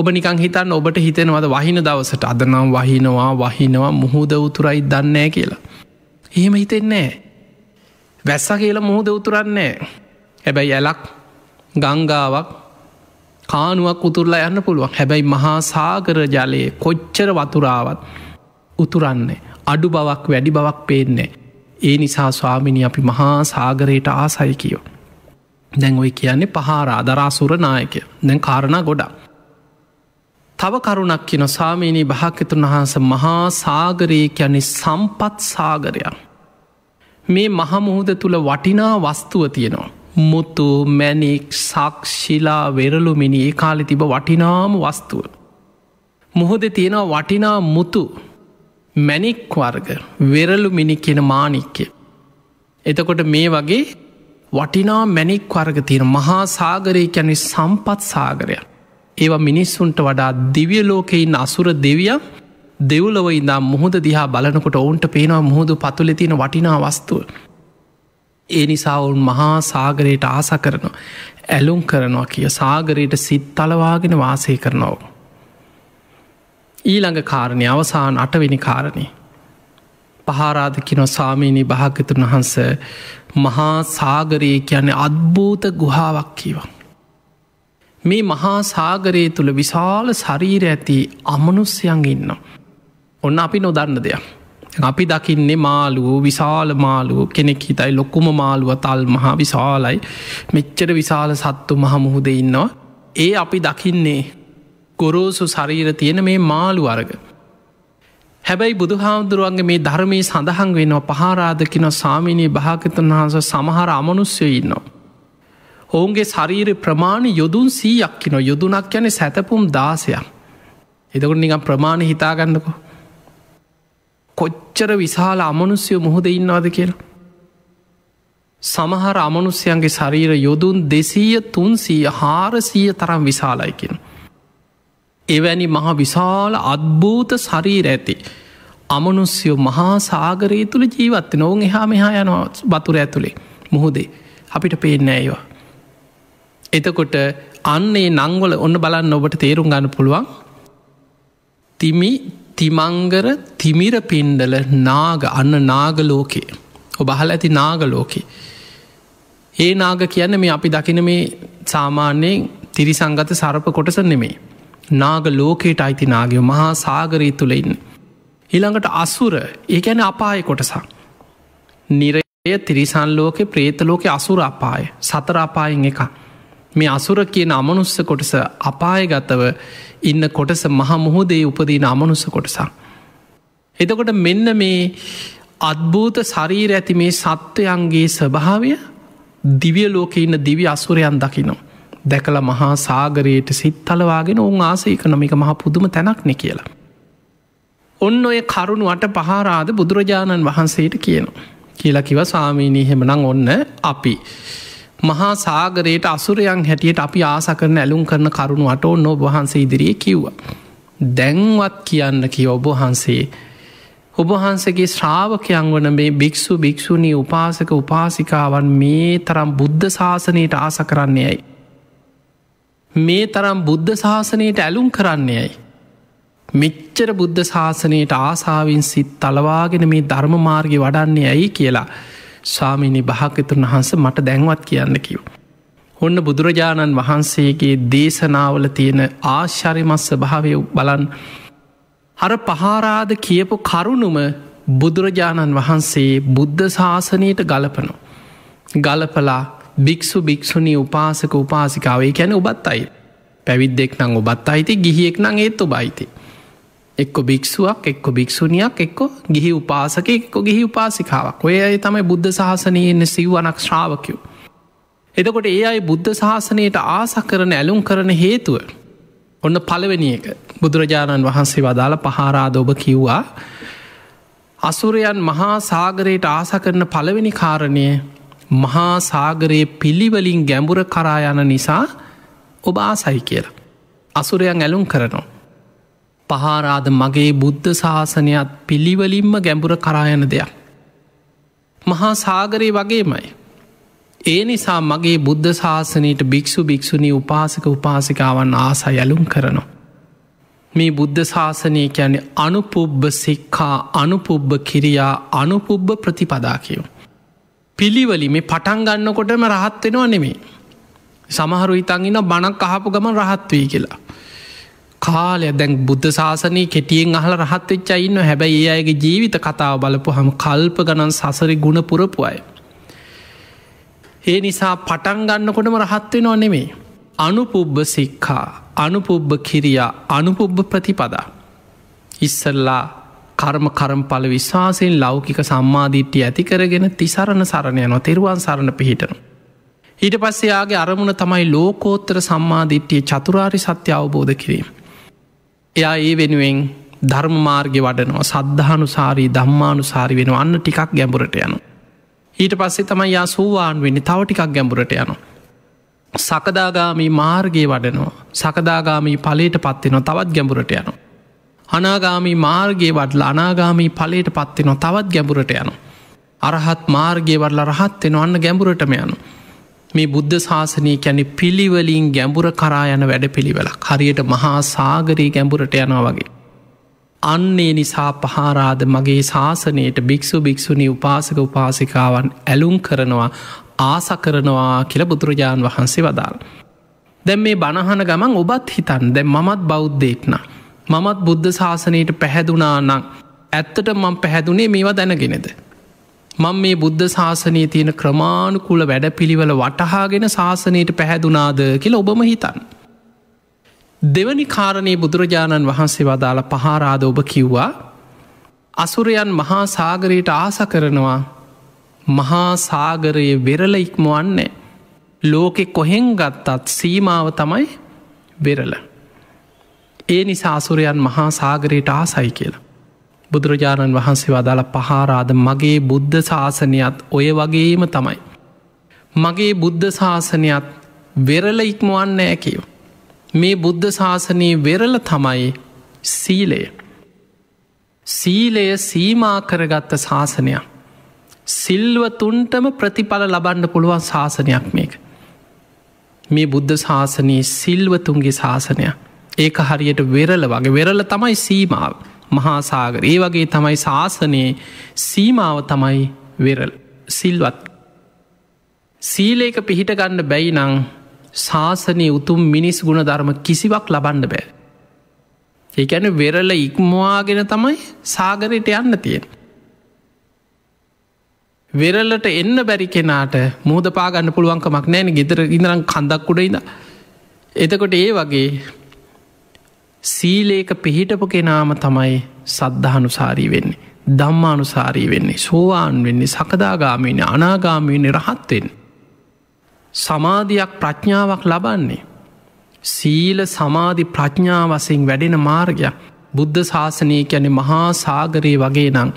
ඔබ නිකං හිතන්න ඔබට හිතෙනවද වහින දවසට අදනම් වහිනවා වහිනවා මුහුද උතුරයි දන්නෑ කියලා. එහෙම හිතෙන්නේ. වැස්ස කියලා මුහුද උතුරන්නේ. හැබැයි ඇලක් ගංගාවක් කානුවක් උතුරලා යන්න පුළුවන් හැබැයි මහා සාගර ජලයේ කොච්චර වතුරාවත් උතුරන්නේ අඩු බවක් වැඩි බවක් පේන්නේ. ඒ නිසා ස්වාමිනි අපි මහා සාගරයට ආසයි කියෝ. දැන් ඔයි කියන්නේ පහාරා දරාසුරනායකය දැන් කාරණා ගොඩා. තව කරුණක් කියන සාමීනී භාකතුන් වහන්ස මහා සාගරයේ කියන්නේ සම්පත් සාගරයක්. මේ මහමුහුද තුළ වටිනා වස්තුව තියෙනවා. මුතු මැනෙක් සක්ෂිලා වෙරලුමිනි ඒ කාලෙ තිබ වටිනාම වස්තුව. මුහොද තියෙනවා වටිනා මුතු මැනෙක් වර්ග වෙරලු මිනි කියෙන මානික්්‍ය. එතකොට මේ වගේ වටිනා මැනෙක් වර්ග තියෙන මහා සාගරය කැනෙ සම්පත් සාගරය. ඒවා මිනිස්සුන්ට වඩා දිවිය ලෝකෙයින් අසුර දෙවිය දෙව්ලව ඉදා මුහොද දිහා බලනකොට ඔවුන්ට පේනවා මුහුදු පතුල තින වටිනා වස්තුව. ඒ නිසා ඔවුන් මහා සාගරයට ආස කරනවා. ඇලුම් කරනවා කිය සාගරයට සිත් තලවාගෙන වාසය කරනව. ඊළඟ කාරණය අවසාන අටවෙනි කාරණය. පහාරාධකිනො සාමීනී භාගතුන් වහන්ස මහා සාගරයේ කියන්නේ අත්භූත ගුහාවක් කියවා. මේ මහා සාගරයේ තුළ විශාල ශරීර ඇති අමනුස්්‍යයන් ඉන්නම්. ඔන්න අපි නොදන්න දෙයක්. අපි දකින්නේ මාලුවෝ විශාල මාලුවෝ කෙනෙක් හිතයි ලොක්කුම මාළුව තල් මහා විශාලයි මෙච්චර විශාල සත්තු මහමුහුද ඉන්නවා. ඒ අපි දකින්නේ ගොරෝසු සරීර තියෙන මේ මාළු අරග. හැබැයි බුදුහාමුදුරුවන්ගේ මේ ධර්මය සඳහන් වෙනවා පහරාදකින සාමීනී භාගතන් වහන්ස සමහර අමනුස්්‍යය ඉන්නවා. ඔවුන්ගේ ශරීර ප්‍රමාණ යොදුන් සීයක්කින යොදුනක් යන සැතපුම් දාසයක්. එදකුට නිකම් ප්‍රමාණ හිතාගන්නකෝ කොච්චර විශාල අමනුස්්‍යය මුහුද ඉන්නවාද කියලා. සමහර අමනුස්්‍යයන්ගේ ශරීර යොදුන් දෙසීය තුන්සීය හාරසීය තරම් විශාලයකෙන. එවැනි මහා විශාල අත්භූත ශරීර ඇති. අමනුස්්‍යයෝ මහා සාගරය තුළ ජීවත්ත නොවන් එහා මෙහා යන බතුර ඇතුළේ මුහුදේ අපිට පේන්න ඇයවා. එතකොට අන්නේ නංවල ඔන්න බලන්න ඔබට තේරුම් ගන්න පුළුවන් තිමි තිමංගර තිමිර පින්ඩල නාග අන්න නාගලෝකයේ. ඔබහල ඇති නාගලෝකේ. ඒ නාග කියන්න මේ අපි දකින මේ සාමාන්‍යයෙන් තිරිසංගත සරප කොටස නෙමේ. නාග ලෝකයට අයිති නාගයෝ මහා සාගරී තුළඉන්න. ඊළඟට අසුර ඒකැන අපාය කොටසා. නිරය තිරිසන් ලෝකෙ ප්‍රේත ලෝකෙ අසුර අපාය සතර අපායෙන් එකක්. මේ අසුර කියන අමනුස්ස කොටස අපායගතව ඉන්න කොටස මහ මුහෝදේ උපදීන අමනුස්ස කොටසක්. එතකොට මෙන්න මේ අත්භූත ශරීර ඇති මේ සත්වයන්ගේ ස්වභාවය දිවිය ලෝක ඉන්න දිවි අසුරයන් දකිනවා. දැකළ මහා සාගරයට සිත්තලවාගෙන ඔවුන් ආසේකනමික මහ පුදුම තැනක්නෙ කියලා. ඔන්න ඔය කරුණුවට පහරාද බුදුරජාණන් වහන්සේට කියනවා. කියලා කිව සාමීනී හෙමනං ඔන්න අපි. මහා සාගරයට අසුරයන් හැටියට අපි ආස කරන ඇලුම් කරන කරුණු අට ඔන්න ඔබහන්සේ ඉදිරියේ කිව්වා. දැන්වත් කියන්න කිය ඔබහන්සේ. ඔබහන්සගේ ශ්‍රාවකයන් වන මේ භික්‍ෂු භික්‍ෂුණී උපාසක උපාසිකාවන් මේ තරම් බුද්ධ ශාසනයට ආස කරන්නේ යයි. මේ තරම් බුද්ධ ශාසනයට ඇලුම් කරන්නේ යයි. මෙච්චර බුද්ධ ශාසනයට ආසාාවෙන් සිත් තලවාගෙන මේ ධර්මමාර්ග වඩන්නේ ඇයි කියලා. ස්වාමිනි භාකතුන් වහන්ස මට දැන්වත් කියන්න කිව්. ඔන්න බුදුරජාණන් වහන්සේගේ දේශනාවල තියෙන ආශ්ශරිමස්ස භාවය බලන් අර පහාරාද කියපු කරුණුම බුදුරජාණන් වහන්සේ බුද්ධ ශාසනයට ගලපනු. ගලපලා භික්‍ෂු භික්‍ෂුණී උපාසක උපාසිකාවේ කැන ඔබත් අයි. පැවිද්දෙක් නං ඔබත් අයිති ගිහියෙක් නං ඒත් ඔබයිති. එක්ක භික්ෂුවක් එක්ක භික්‍ෂුණියක් එක්ක ගිහි උපාසක එක්ක ගිහි උපාසිකාවක් ඔය ඇය තමයි බුද්ධ සහසනයන්න සිව්වනක් ශ්‍රාවකයෝ. එතකොට ඒ අයි බුද්ධ ශාසනයට ආස කරන ඇලුම් කරන හේතුව. ඔන්න පළවෙනි එක බුදුරජාණන් වහන්සේ වදාළ පහාරාද ඔබ කිව්වා අසුරයන් මහා සාගරයට ආස කරන පළවෙනි කාරණය මහා සාගරයේ පිළිවලින් ගැඹුර කරායන නිසා ඔබ ආසයි කියලා. අසුරයන් ඇලුම් කරනවා. පහාරාද මගේ බුද්ධ ශාසනයත් පිළිවලින්ම ගැඹුර කරායන දෙයක්. මහා සාගරයේ වගේමයි. ඒ නිසා මගේ බුද්ධ ශාසනයට භික්‍ෂු භික්‍ෂුණී උපාසක උපාසිකාවන් ආසා යලුම් කරනවා. මේ බුද්ධ ශාසනය කියන්නේ අනුපුබ්බ සික්කා අනුපුබ්බ කිරියා අනුපුබ්බ ප්‍රතිපදා කියෝ. පිළිවලි මේ පටන් ගන්නකොටම රහත් වෙනවා නෙමේ. සමහරු ඉතන්ගෙන බණක් අහපු ගම රහත්වී කියලා. කාලය දැන් බුද්ධ ශාසනය කෙටියෙන් අහල රහත්තච්ච ඉන්න හැබැයි ඒ අයගේ ජීවිත කතාව බලපු හම කල්ප ගණන් සසරි ගුණ පුරපුයි. ඒ නිසා පටන් ගන්නකොටම රහත්වෙන ඔනෙමේ. අනුපුබ්බ සික්කා අනුපුබ්බ කිරියා අනුපුබ්බ ප්‍රතිපදා. ඉස්සල්ලා කර්ම කරම්ඵල විශ්වාසයෙන් ලෞකික සම්මාධීට්ටිය ඇතිකරගෙන තිසරණ සරණය නො තෙරුවන් සරණ පිහිටන. ඊට පස්සයාගේ අරමුණ තමයි ලෝකෝත්තර සම්මාධිට්ටිය චතුරාරි සත්‍ය අවබෝධ කිරීම. එයා ඒ වෙනුවෙන් ධර්ම මාර්ග වඩනවා සද්ධානු සාරී ධම්මානු සාරි වෙන අන්න ටිකක් ගැඹුරට යනු. ඊට පස්සේ තමයි යා සෝවාන් වෙන්න තව ටිකක් ගැඹුරට යනු. සකදාගාමී මාර්ගයේ වඩනවා සකදාගාමී පලේට පත්වෙනවා තවත් ගැඹුරට යනු. අනාගාමී මාර්ගයේ වඩල අනාගාමී පලේට පත්වෙනවා තවත් ගැඹුරට යනු. අරහත් මාර්ගය වඩල රහත්වෙන අන්න ගැඹුරටම යනු. මේ බුද්ධ ශාසනය කැනෙ පිළිවලින් ගැඹුර කරා යන වැඩ පිළිවෙලක් හරියට මහා සාගරී ගැඹුරට යනවා වගේ. අන්නේ නිසා පහාරාද මගේ ශාසනයට භික්‍ෂු භික්‍ෂුණි උපාසක උපාසිකාවන් ඇලුම් කරනවා ආස කරනවා කියල බුදුරජාණන් වහන්සේ වදාල්. දැම් මේ බණහන ගමන් ඔබත් හිතන් දැ මමත් බෞද්ධෙක්න. මමත් බුද්ධ ශාසනයට පැහැදුනා නම් ඇත්තට මං පැහැදුනේ මේවා දැනගෙනෙද. මං මේ බුද්ධ ශාසනය තියෙන ක්‍රමාණුකුල වැඩ පිළිවල වටහාගෙන ශාසනයට පැහැදුනාද කියල ඔබම හිතන්. දෙවනි කාරණය බුදුරජාණන් වහන්සේ වදාළ පහාරාද ඔබ කිව්වා අසුරයන් මහා සාගරයට ආස කරනවා මහා සාගරයේ වෙරල ඉක්මුවන්නේ ලෝකෙ කොහෙන් ගත්තත් සීමාව තමයි වෙරල. ඒ නිසා අසුරයන් මහා සාගරයට ආසයි කියලා. බුදුරජාණන් වහන්සේ වදාළ පහාරාද මගේ බුද්ධ ශාසනයත් ඔය වගේම තමයි. මගේ බුද්ධ ශාසනයත් වෙරල ඉක්මුවන්න ඇකෝ. මේ බුද්ධ ශාසනයේ වෙරල තමයි සීලය. සීලය සීමා කරගත්ත ශාසනයක්. සිල්වතුන්ටම ප්‍රතිඵල ලබන්න පුළුවන් ශාසනයක් මේක. මේ බුද්ධ ශාසනයේ සිල්වතුන්ගේ ශාසනයක් ඒක හරියට වෙරල වගේ වෙරල තමයි සීමාව. මහාසාගර. ඒ වගේ තමයි ශාසනයේ සීමාව තමයි වෙරල් සිල්වත්. සීලේක පිහිට ගන්න බැයි නං ශාසනය උතුම් මිනිස් ගුණ ධර්ම කිසිවක් ලබන්න බෑ. ඒකැන වෙරල ඉක්මවාගෙන තමයි සාගරයට යන්න තියෙන. වෙරල්ලට එන්න බැරි කෙනාට මුහද පාගන්න පුළුවන්කමක් නෑන ගෙදර ඉඳරම් කඳක් කුඩයිද. එතකොට ඒ වගේ සීලේක පිහිටපු කෙනාම තමයි සද්ධානුසාරී වෙන්නේ. ධම්මානුසාරී වෙන්නේ සෝවාන් වෙන්නේ සකදාගාමීන අනාගාමීනය රහත්වෙන්. සමාධයක් ප්‍රඥාවක් ලබන්නේ. සීල සමාධි ප්‍රඥාවසින් වැඩෙන මාර්ගයක් බුද්ධ ශාසනය යැන මහා සාගරයේ වගේ නං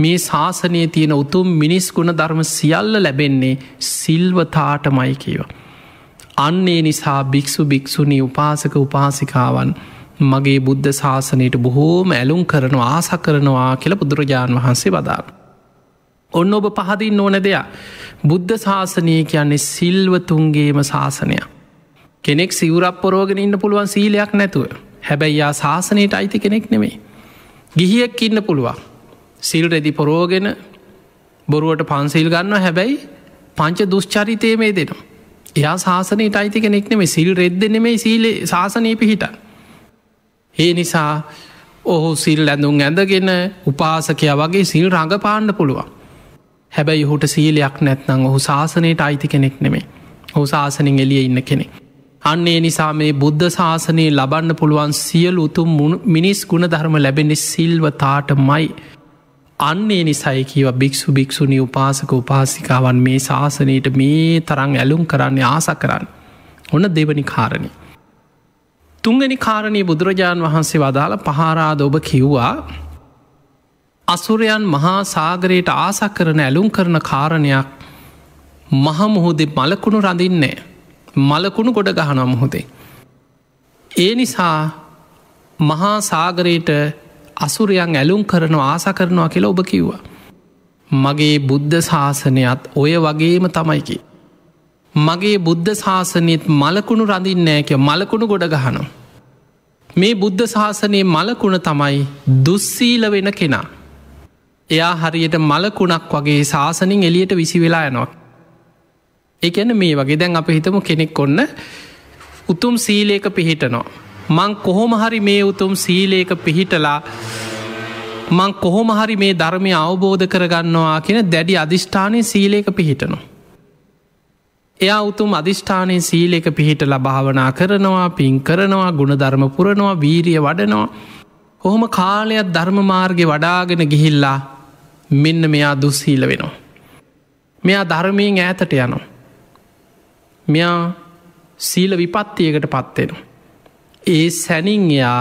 මේ ශාසනය තියෙන උතුම් මිනිස්ගුණ ධර්ම සියල්ල ලැබෙන්නේ සිල්වතාටමයි කියව. අන්නේ නිසා භික්‍ෂු භික්‍ෂුණී උපාසක උපාසිකාවන් මගේ බුද්ධ ශාසනයට බොහෝම ඇලුම් කරනවා ආස කරනවා කියල බුදුරජාණන් වහන්සේ වදාන්න. ඔන්න ඔබ පහදින් ඕන දෙයක් බුද්ධ ශාසනය කියන්නේ සිල්වතුන්ගේම ශාසනය. කෙනෙක් සිවරක් පොරෝගෙන ඉන්න පුළුවන් සීලයක් නැතුව හැබැයි යා ශාසනයට අයිති කෙනෙක් නෙමෙයි. ගිහියෙක් ඉන්න පුළුවන් සිල් රෙදි පොරෝගෙන බොරුවට පන්සිල් ගන්න හැබැයි පංච දුෂ්චරිතය මේ දෙනවා. එයා ශාසනයට අයිති කෙනෙක් නෙමේ සිල් රෙද්ද නෙමේ සීල ශාසනය පිහිට ඒ නිසා ඔහු සිල් ඇඳුම් ඇඳගෙන උපාසකය වගේ සිල් රඟ පාණ්ඩ පුළුවන්. හැබැයි හුට සීලයක් නැත්නං ඔහු ශාසනයට අයිති කෙනෙක් නෙමේ හෝ ශාසනින් එලිය ඉන්න කෙනෙ. අන්නේ නිසා මේ බුද්ධ ශාසනයේ ලබන්න පුළුවන් සියල් උතුම් මිනිස් ගුණ ධර්ම ලැබෙන සිල්වතාට මයි. අන්නේ නිසයි කියව භික්‍ෂු භික්‍ෂුණි උපාසක උපාසිකාවන් මේ ශාසනයට මේ තරං ඇලුම් කරන්න ආස කරන්න. ඔන්න දෙවනි කාරණී. තුන්ගනි කාරණී බුදුරජාණන් වහන්සේ වදාළ පහරාද ඔබ කිව්වා අසුරයන් මහා සාගරයට ආසක් කරන ඇලුම් කරන කාරණයක් මහමුහුදේ මලකුණු රඳින්නේ මලකුණු ගොඩ ගහන මුහුදේ. ඒ නිසා මහා සාගරයට අසුරයන් ඇලුම් කරනවා ආස කරනවා කියලා ඔබ කිව්වා. මගේ බුද්ධ ශාසනයත් ඔය වගේම තමයිකි. මගේ බුද්ධ ශාසනයත් මලකුණු රඳින්නෑක මලකුණු ගොඩ ගහනු. මේ බුද්ධ ශාසනයේ මලකුණ තමයි දුස්සීල වෙන කෙනා. එයා හරියට මලකුණක් වගේ ශාසනින් එලියට විසි වෙලා යනවා. එකන මේ වගේ දැන් අප හිතම කෙනෙක් ඔන්න උතුම් සීලේක පිහිටනවා. මං කොහොම හරි මේ උතුම් සීලේක පිහිටලා මං කොහොම හරි මේ ධර්මය අවබෝධ කරගන්නවා කියෙන දැඩි අධිෂ්ඨානය සීලේක පිහිටනවා. එයා උතුම් අධිෂ්ඨානය සීලෙක පිහිටල භාවනා කරනවා පින් කරනවා ගුණධර්ම පුරනවා වීරිය වඩනවා. හොහොම කාලයක් ධර්මමාර්ගෙ වඩාගෙන ගිහිල්ලා මෙන්න මෙයා දුස්සීල වෙනවා. මෙයා ධර්මයෙන් ඈතට යනවා. මෙයා සීල විපත්තියකට පත්වෙනවා. ඒ සැනින් එයා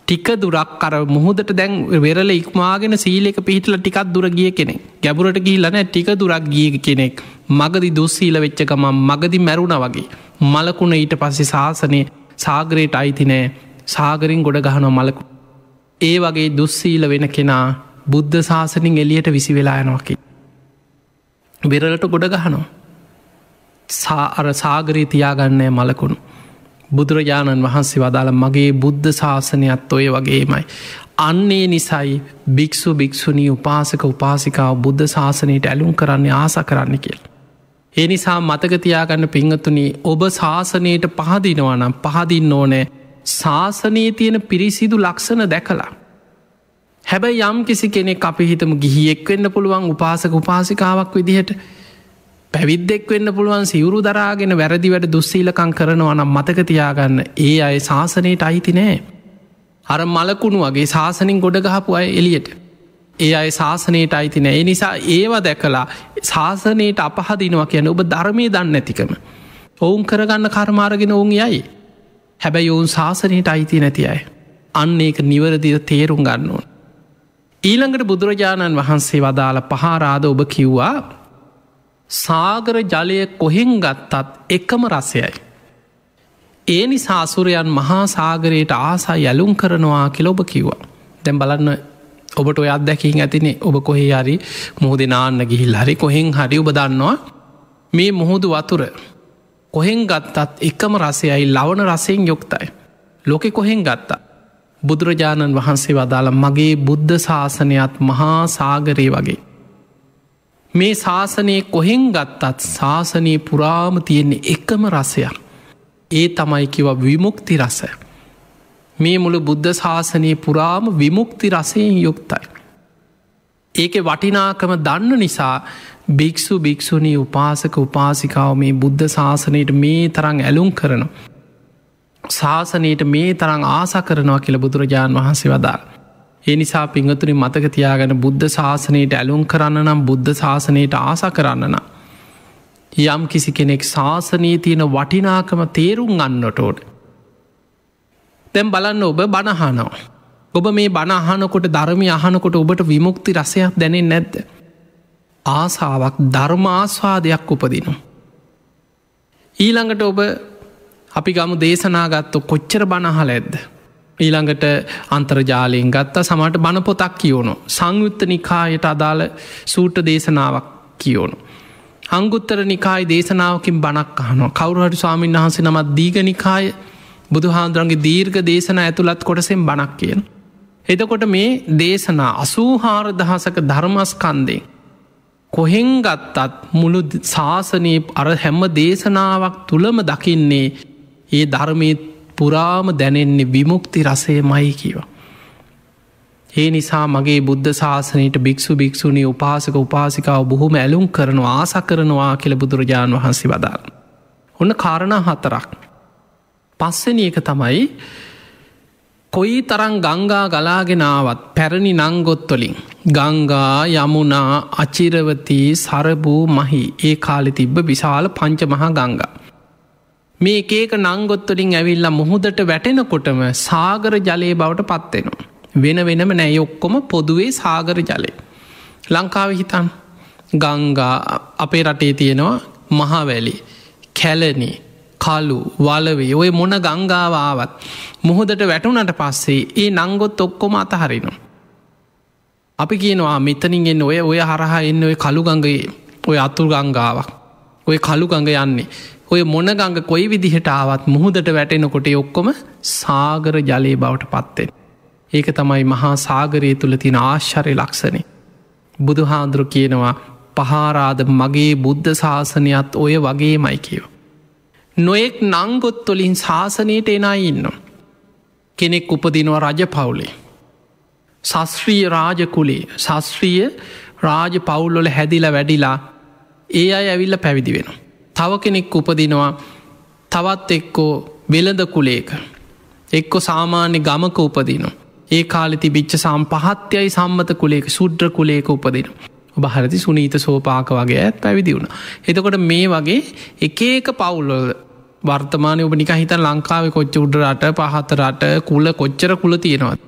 ටික දුරක් කර මුහදට දැන් වෙරල ඉක්මාගෙන සීලෙක පිහිටල ටිකක් දුරගිය කෙනෙක් ගැබුරට ගිහිලන ටික දුරක් ගිය කෙනෙක් මගදි දුස්සීල වෙච්ච ගමන් මගදි මැරුණ වගේ. මලකුණ ඊට පස්සේ ශාසනය සාගරයට අයිතිනෑ සාගරින් ගොඩ ගහන මලකු. ඒ වගේ දුස්සීල වෙන කෙනා බුද්ධ ශාසනින් එලියට විසි වෙලා යනවාකි. බෙරලට ගොඩ ගහනවා. සාර සාගරී තියාගන්නෑ මලකුණු. බුදුරජාණන් වහන්සේ වදාළ මගේ බුද්ධ ශාසනයත් ඔය වගේමයි. අන්නේ නිසයි භික්‍ෂු භික්‍ෂුණී උපාසක උපාසිකාව බුද්ධ ශාසනයට ඇලුම් කරන්නේ ආස කරන්න කියලා. එනිසා මතකතියාගන්න පිංහතුනි ඔබ ශාසනයට පහදිනවනම් පහදින්න ඕනෑ ශාසනයේ තියෙන පිරිසිදු ලක්ෂණ දැකලා. හැබැයි යම් කිසි කෙනෙක් අපි හිතම ගිහියෙක් වෙන්න පුළුවන් උපාසක උපාසිකාවක් විදිහට පැවිද්දෙක් වෙන්න පුළුවන් සිවුරු දරාගෙන වැරදි වැඩ දුස්සීලකං කරනවා නම් මතකතියාගන්න ඒ අය ශාසනයට අයිති නෑ. අර මලකුණු වගේ ශාසනින් ගොඩ ගහපු අය එලියට. ඒ අයි ශාසනයට අයිතින ඒ නිසා ඒවා දැකලා ශාසනයට අපහදිනවා කියන ඔබ ධර්මය දන්න ඇතිකම. ඔවුන් කරගන්න කර්මාරගෙන ඔවුන් යයි. හැබැයි ඔවුන් ශාසනයට අයිති නැති අය. අන්න ඒක නිවරදිව තේරුම් ගන්න ඕන්. ඊළඟට බුදුරජාණන් වහන්සේ වදාළ පහරාද ඔබ කිව්වා සාගර ජලය කොහෙන් ගත්තත් එකම රසයයි. ඒ නිසාසුරයන් මහා සාගරයට ආසා යැලුම් කරනවා කිලොබ කිව්වා. දැම් බලන්න ඔබට ඔයත් දැකින් ඇතිනේ ඔබ කොහේ හරි මුහද නාන්න ගිහිල් හරි කොහෙෙන් හරි උබදන්නවා මේ මුහුදු වතුර කොහෙන් ගත්තත් එකම රසයයි ලවන රසයෙන් යොක්තයි. ලොකෙ කොහෙන් ගත්තා. බුදුරජාණන් වහන්සේ වදාළ මගේ බුද්ධ ශාසනයත් මහා සාගරය වගේ. මේ ශාසනය කොහෙන් ගත්තත් ශාසනයේ පුරාම තියෙන්නේ එකම රසයක්. ඒ තමයිකිව විමුක්ති රසය. මේ මුළු බුද්ධ ශාසනය පුරාම විමුක්ති රසයෙන් යුක්තයි. ඒක වටිනාකම දන්න නිසා භික්‍ෂු භික්‍ෂුණී උපාසක උපාසිකාව මේ බුද්ධ ශාසනයට මේ තරං ඇලුම් කරනවා. ශාසනයට මේ තරං ආස කරනවා කියල බුදුරජාණන් වහන්සේ වදා. ඒ නිසා පිංහතුනි මතකතියාගෙන බුද්ධ ශාසනයට ඇලුම් කරන්න නම් බුද්ධ ශාසනයට ආස කරන්න නම්. යම් කිසි කෙනෙක් ශාසනී තියෙන වටිනාකම තේරුම් අන්නටෝට තැම් බලන්න ඔබ බණහනෝ. ඔබ මේ බණහනකොට ධර්මය අහනකොට ඔබට විමුක්ති රසයක් දැනෙන් නැද්ද. ආසාාවක් ධර්මාස්වාදයක් උපදිනවා. ඊළඟට ඔබ අපි ගමු දේශනාගත්තු කොච්චර බණහල ඇද්ද. ඊළඟට අන්තර්ජාලයෙන් ගත්තා සමට බණපොතක් කියෝනු. සංයුත්ත නිකායට අදාළ සූට දේශනාවක් කියෝනු. අංගුත්තර නිකායි දේශනාවකින් බණක් අහනෝ කවරුහට ස්වාමීන් වහන්සේ නමත් දීග නිකාය බුදු හාන්දුරන්ගේ දීර්ඝ දේශන ඇතුළත් කොටසෙන් බණක් කියන. එතකොට මේ දේශනා අසූහාර දහසක ධර්මස්කන්දේ. කොහෙන් ගත්තත් මුළු ශාසනය අර හැම දේශනාවක් තුළම දකින්නේ ඒ ධර්මීත් පුරාම දැනෙන්නේ විමුක්ති රසේ මයි කියවා. ඒ නිසා මගේ බුද්ධ ශාසනයට භික්‍ෂු භික්‍ෂුණී උපාසක උපාසිකාව බොහොම ඇලුම් කරනවා ආස කරනවා කියල බුදුරජාණන් වහන්සේ වදාන්න. ඔන්න කාරණ හතරක්. පස්සෙන එක තමයි කොයි තරං ගංගා ගලාගෙනාවත් පැරණි නංගොත්වලින් ගංගා යමුනා අචිරවතී සරභූ මහි ඒ කාලෙ තිබ්බ විශාල පංච මහා ගංගා. මේ ඒක නංගොත්වලින් ඇවිල්ල මුහුදට වැටෙනකොටම සාගර ජලයේ බවට පත්වෙනවා. වෙන වෙනම නෑ ඔක්කොම පොදුවේ සාගර ජලය. ලංකාව හිතන් ගංගා අපේ රටේ තියෙනවා මහාවැලි කැලනේ කලු වලවේ ඔය මොන ගංගාවාවත් මුහොදට වැටුනට පස්සේ ඒ නංගොත් ඔක්කොම අතහරිනවා. අපි කියනවා මෙතනින් එන්න ඔය ඔය හරහා එන්න ඔය කළුගඟයේ ඔය අතුල් ගංගාවක් ඔය කළුගඟ යන්නේ ඔය මොනගංග කොයි විදිහට ආවත් මුහුදට වැටෙනකොට ඔක්කොම සාගර ජලයේ බවට පත්තෙන්. ඒක තමයි මහා සාගරය තුළ තින ආශ්ශරය ලක්ෂණය. බුදුහාන්දුරු කියනවා පහාරාද මගේ බුද්ධ ශාසනයත් ඔය වගේ මයි කියෝ. නොයෙක් නංගොත්තුලින් ශාසනයට එනා ඉන්නම්. කෙනෙක් උපදිනවා රජ පවුලේ. සස්්‍රීය රාජකුලේ සස්්‍රීය රාජ පවුල්ලොල හැදිල වැඩිලා ඒ අය ඇවිල්ල පැවිදි වෙන. තව කෙනෙක් උපදිනවා තවත් එක්කෝ වෙළඳ කුලේක. එක්කො සාමාන්‍ය ගමක උපදිනවා. ඒ කාලෙති බිච්ච සම් පහත්‍යයි සම්මත කුලේක සුද්‍ර කුලේක උපදිනවා. බහරති සුනීත සෝපාක වගේ ඇත් පැවිදි වුණ. එතකොට මේ වගේ එක ඒක පවුල්ලොල් වර්තමානය ඔබ නිකහිත ලංකාව කොච්ච උඩරට පහතරට කුල කොච්චර කුල තියෙනවත්.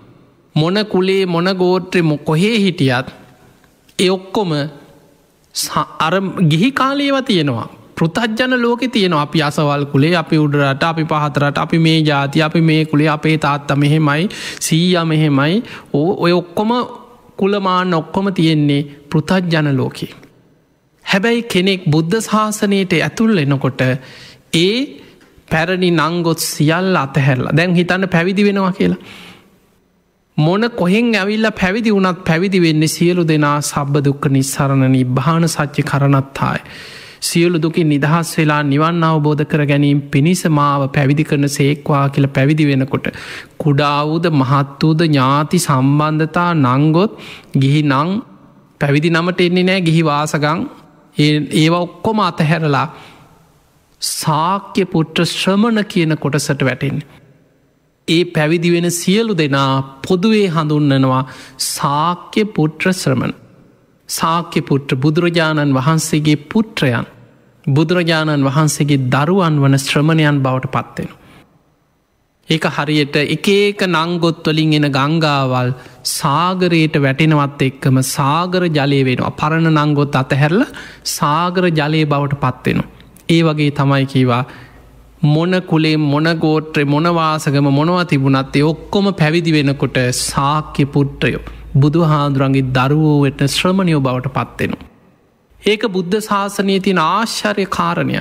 මොන කුලේ මොන ගෝත්‍රය කොහේ හිටියත් එ ඔක්කොම අර ගිහි කාලයව තියෙනවා පෘතජ්ජන ලෝක තියෙනවා අපි අසවල් කුලේ අපි උඩරට අපි පහතරට අපි මේ ජාති අපි මේ කුලේ අපේ තාත්ත මෙහෙමයි සීය මෙහෙමයි ඕ ඔය ඔක්කොම කුලමාන ඔක්කොම තියෙන්නේ පෘතජ්ජන ලෝකේ. හැබැයි කෙනෙක් බුද්ධ ශාසනයට ඇතුල් එනකොට ඒ පැරණි නංගොත් සියල් අතහැරලා දැන් හිතන්න පැවිදි වෙනවා කියලා. මොන කොහෙෙන් ඇවිල්ල පැවිදි වනත් පැවිදි වෙන්නේ සියලු දෙනා සබ්බ දුක්ක නිස්සරණ නිබ්භාන සච්චි කරනත්තායි. සියලු දුකින් නිදහස් වෙලා නිවන් අවබෝධ කර ගැනීම් පිණිස මාව පැවිදි කරන සේක්වා කියල පැවිදි වෙනකොට. කුඩාවූද මහත්වූද ඥාති සම්බන්ධතා නංගොත් ගිහි නං පැවිදි නමට එන්නේ නෑ ගිහි වාසගං ඒවා ඔක්කොම අතහැරලා සාක්‍ය පුට්‍ර ශ්‍රමණ කියන කොටසට වැටෙන්. ඒ පැවිදි වෙන සියලු දෙනා පොදුවේ හඳුන්නනවා සාක්‍ය පුට්‍ර ශ්‍රමණ. සාක්‍ය පුට්‍ර බුදුරජාණන් වහන්සේගේ පුත්‍රයන් බුදුරජාණන් වහන්සේගේ දරුවන් වන ශ්‍රමණයන් බවට පත්වෙන. ඒක හරියට එකඒක නංගොත්වලින් එන ගංගාවල් සාගරයට වැටෙනවත් එක්කම සාගර ජලය වෙනවා පරණ නංගොත් අතහැරල සාගර ජලය බවට පත්වෙන. ඒ වගේ තමයි කීවා මොන කුලේ මොනගෝට්‍ර මොනවාසගම මොනවා තිබුණත් ඒ ඔක්කොම පැවිදි වෙනකොට සාක්‍ය පුට්ටයෝ බුදු හාදුරන්ගේ දරුවෝ වෙට ශ්‍රමණයෝ බවට පත්වෙනවා. ඒක බුද්ධ ශාසනය තින ආශ්චර්ය කාරණය.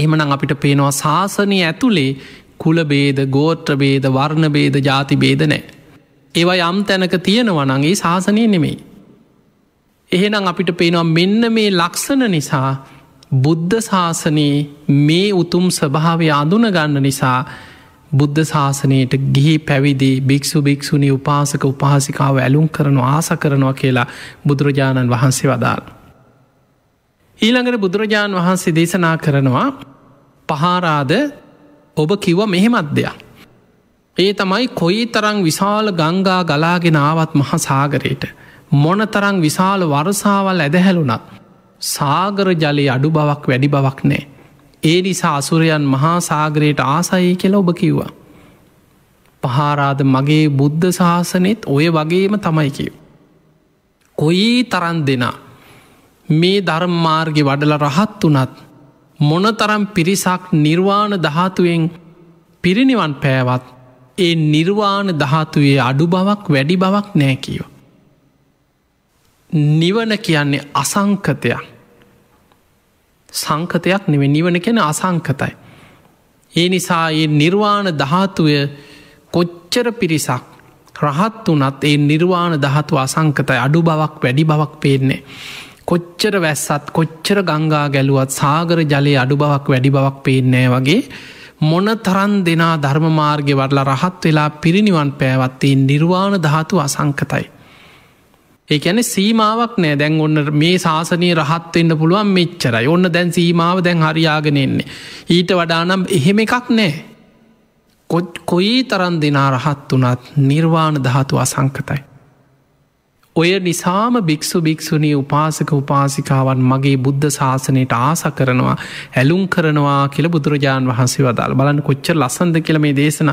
එහමනම් අපිට පේනවා ශාසනය ඇතුළේ කුලබේද ගෝත්‍රබේද වර්ණබේද ජාතිබේද නෑ. ඒවා යම් තැනක තියෙනවනගේ ශාසනය නෙමෙයි. එහෙනම් අපිට පේනවා මෙන්න මේ ලක්ෂණ නිසා බුද්ධ ශාසනයේ මේ උතුම් ස්වභාවය අඳුනගන්න නිසා බුද්ධ ශාසනයට ගිහි පැවිදි භික්‍ෂු භික්‍ෂුණි උපාසක උපහාසිකාව ඇලුම් කරනු ආස කරනවා කියලා බුදුරජාණන් වහන්සේ වදාළ. ඊළඟට බුදුරජාණන් වහන්සේ දේශනා කරනවා පහාරාද ඔබ කිව්ව මෙහෙමත් දෙයක්. ඒ තමයි කොයි තරං විශාල ගංගා ගලාගෙන ආවත් මහ සාගරයට. මොන තරං විශාල වරසාවල් ඇදහැලුනත්. සාගර ජලය අඩු බවක් වැඩි බවක් නෑ. ඒ නිසා අසුරයන් මහා සාගරයට ආසයි කෙල ඔබ කිව්වා. පහාරාද මගේ බුද්ධ ශාසනෙත් ඔය වගේම තමයි කිව්. කොයි තරන් දෙනා මේ ධර්මමාර්ගෙ වඩල රහත් වනත් මොනතරම් පිරිසක් නිර්වාණ ධාතුවෙන් පිරිනිවන් පෑවත් ඒ නිර්වාණ ධාතුයේ අඩු බවක් වැඩි බවක් නෑ කියෝ. නිවන කියන්නේ අසංකතයක් සංකතයක් නෙවෙ නිවන කෙන අසංකතයි. ඒ නිසා ඒ නිර්වාණ ධාතුවය කොච්චර පිරිසක් රහත් වනත් ඒ නිර්වාණ දහතුව අසංකතයි අඩු බවක් වැඩි බවක් පේන්නේ. කොච්චර වැස්සත් කොච්චර ගංගා ගැලුවත් සාගර ජලය අඩු බවක් වැඩි බවක් පේනෑ වගේ මොන තරන් දෙනා ධර්මමාර්ගය වඩලා රහත් වෙලා පිරිනිවන් පෑවත්තේ නිර්වාණ ධාතු අසංකතයි. ඒකැන සීමාවක් නෑ දැන් ඔන්න මේ ශාසනී රහත්වෙන්න පුළුවන් මෙච්චරයි ඔන්න දැන් සීමාව දැන් හරියාගෙනෙන්නේ. ඊට වඩානම් එහෙම එකක් නෑ. කොත් කොයි තරන් දෙනා රහත් වනත් නිර්වාණ ධාතු අසංකතයි. ඔය නිසාම භික්‍ෂු භික්‍ෂුණී උපාසක උපාසිකාවන් මගේ බුද්ධ ශාසනයට ආස කරනවා ඇලුම් කරනවා කියල බුදුරජාණන් වහන්සේ වදාළ බලන්න කොච්චර ලසඳ කියල මේ දේශන.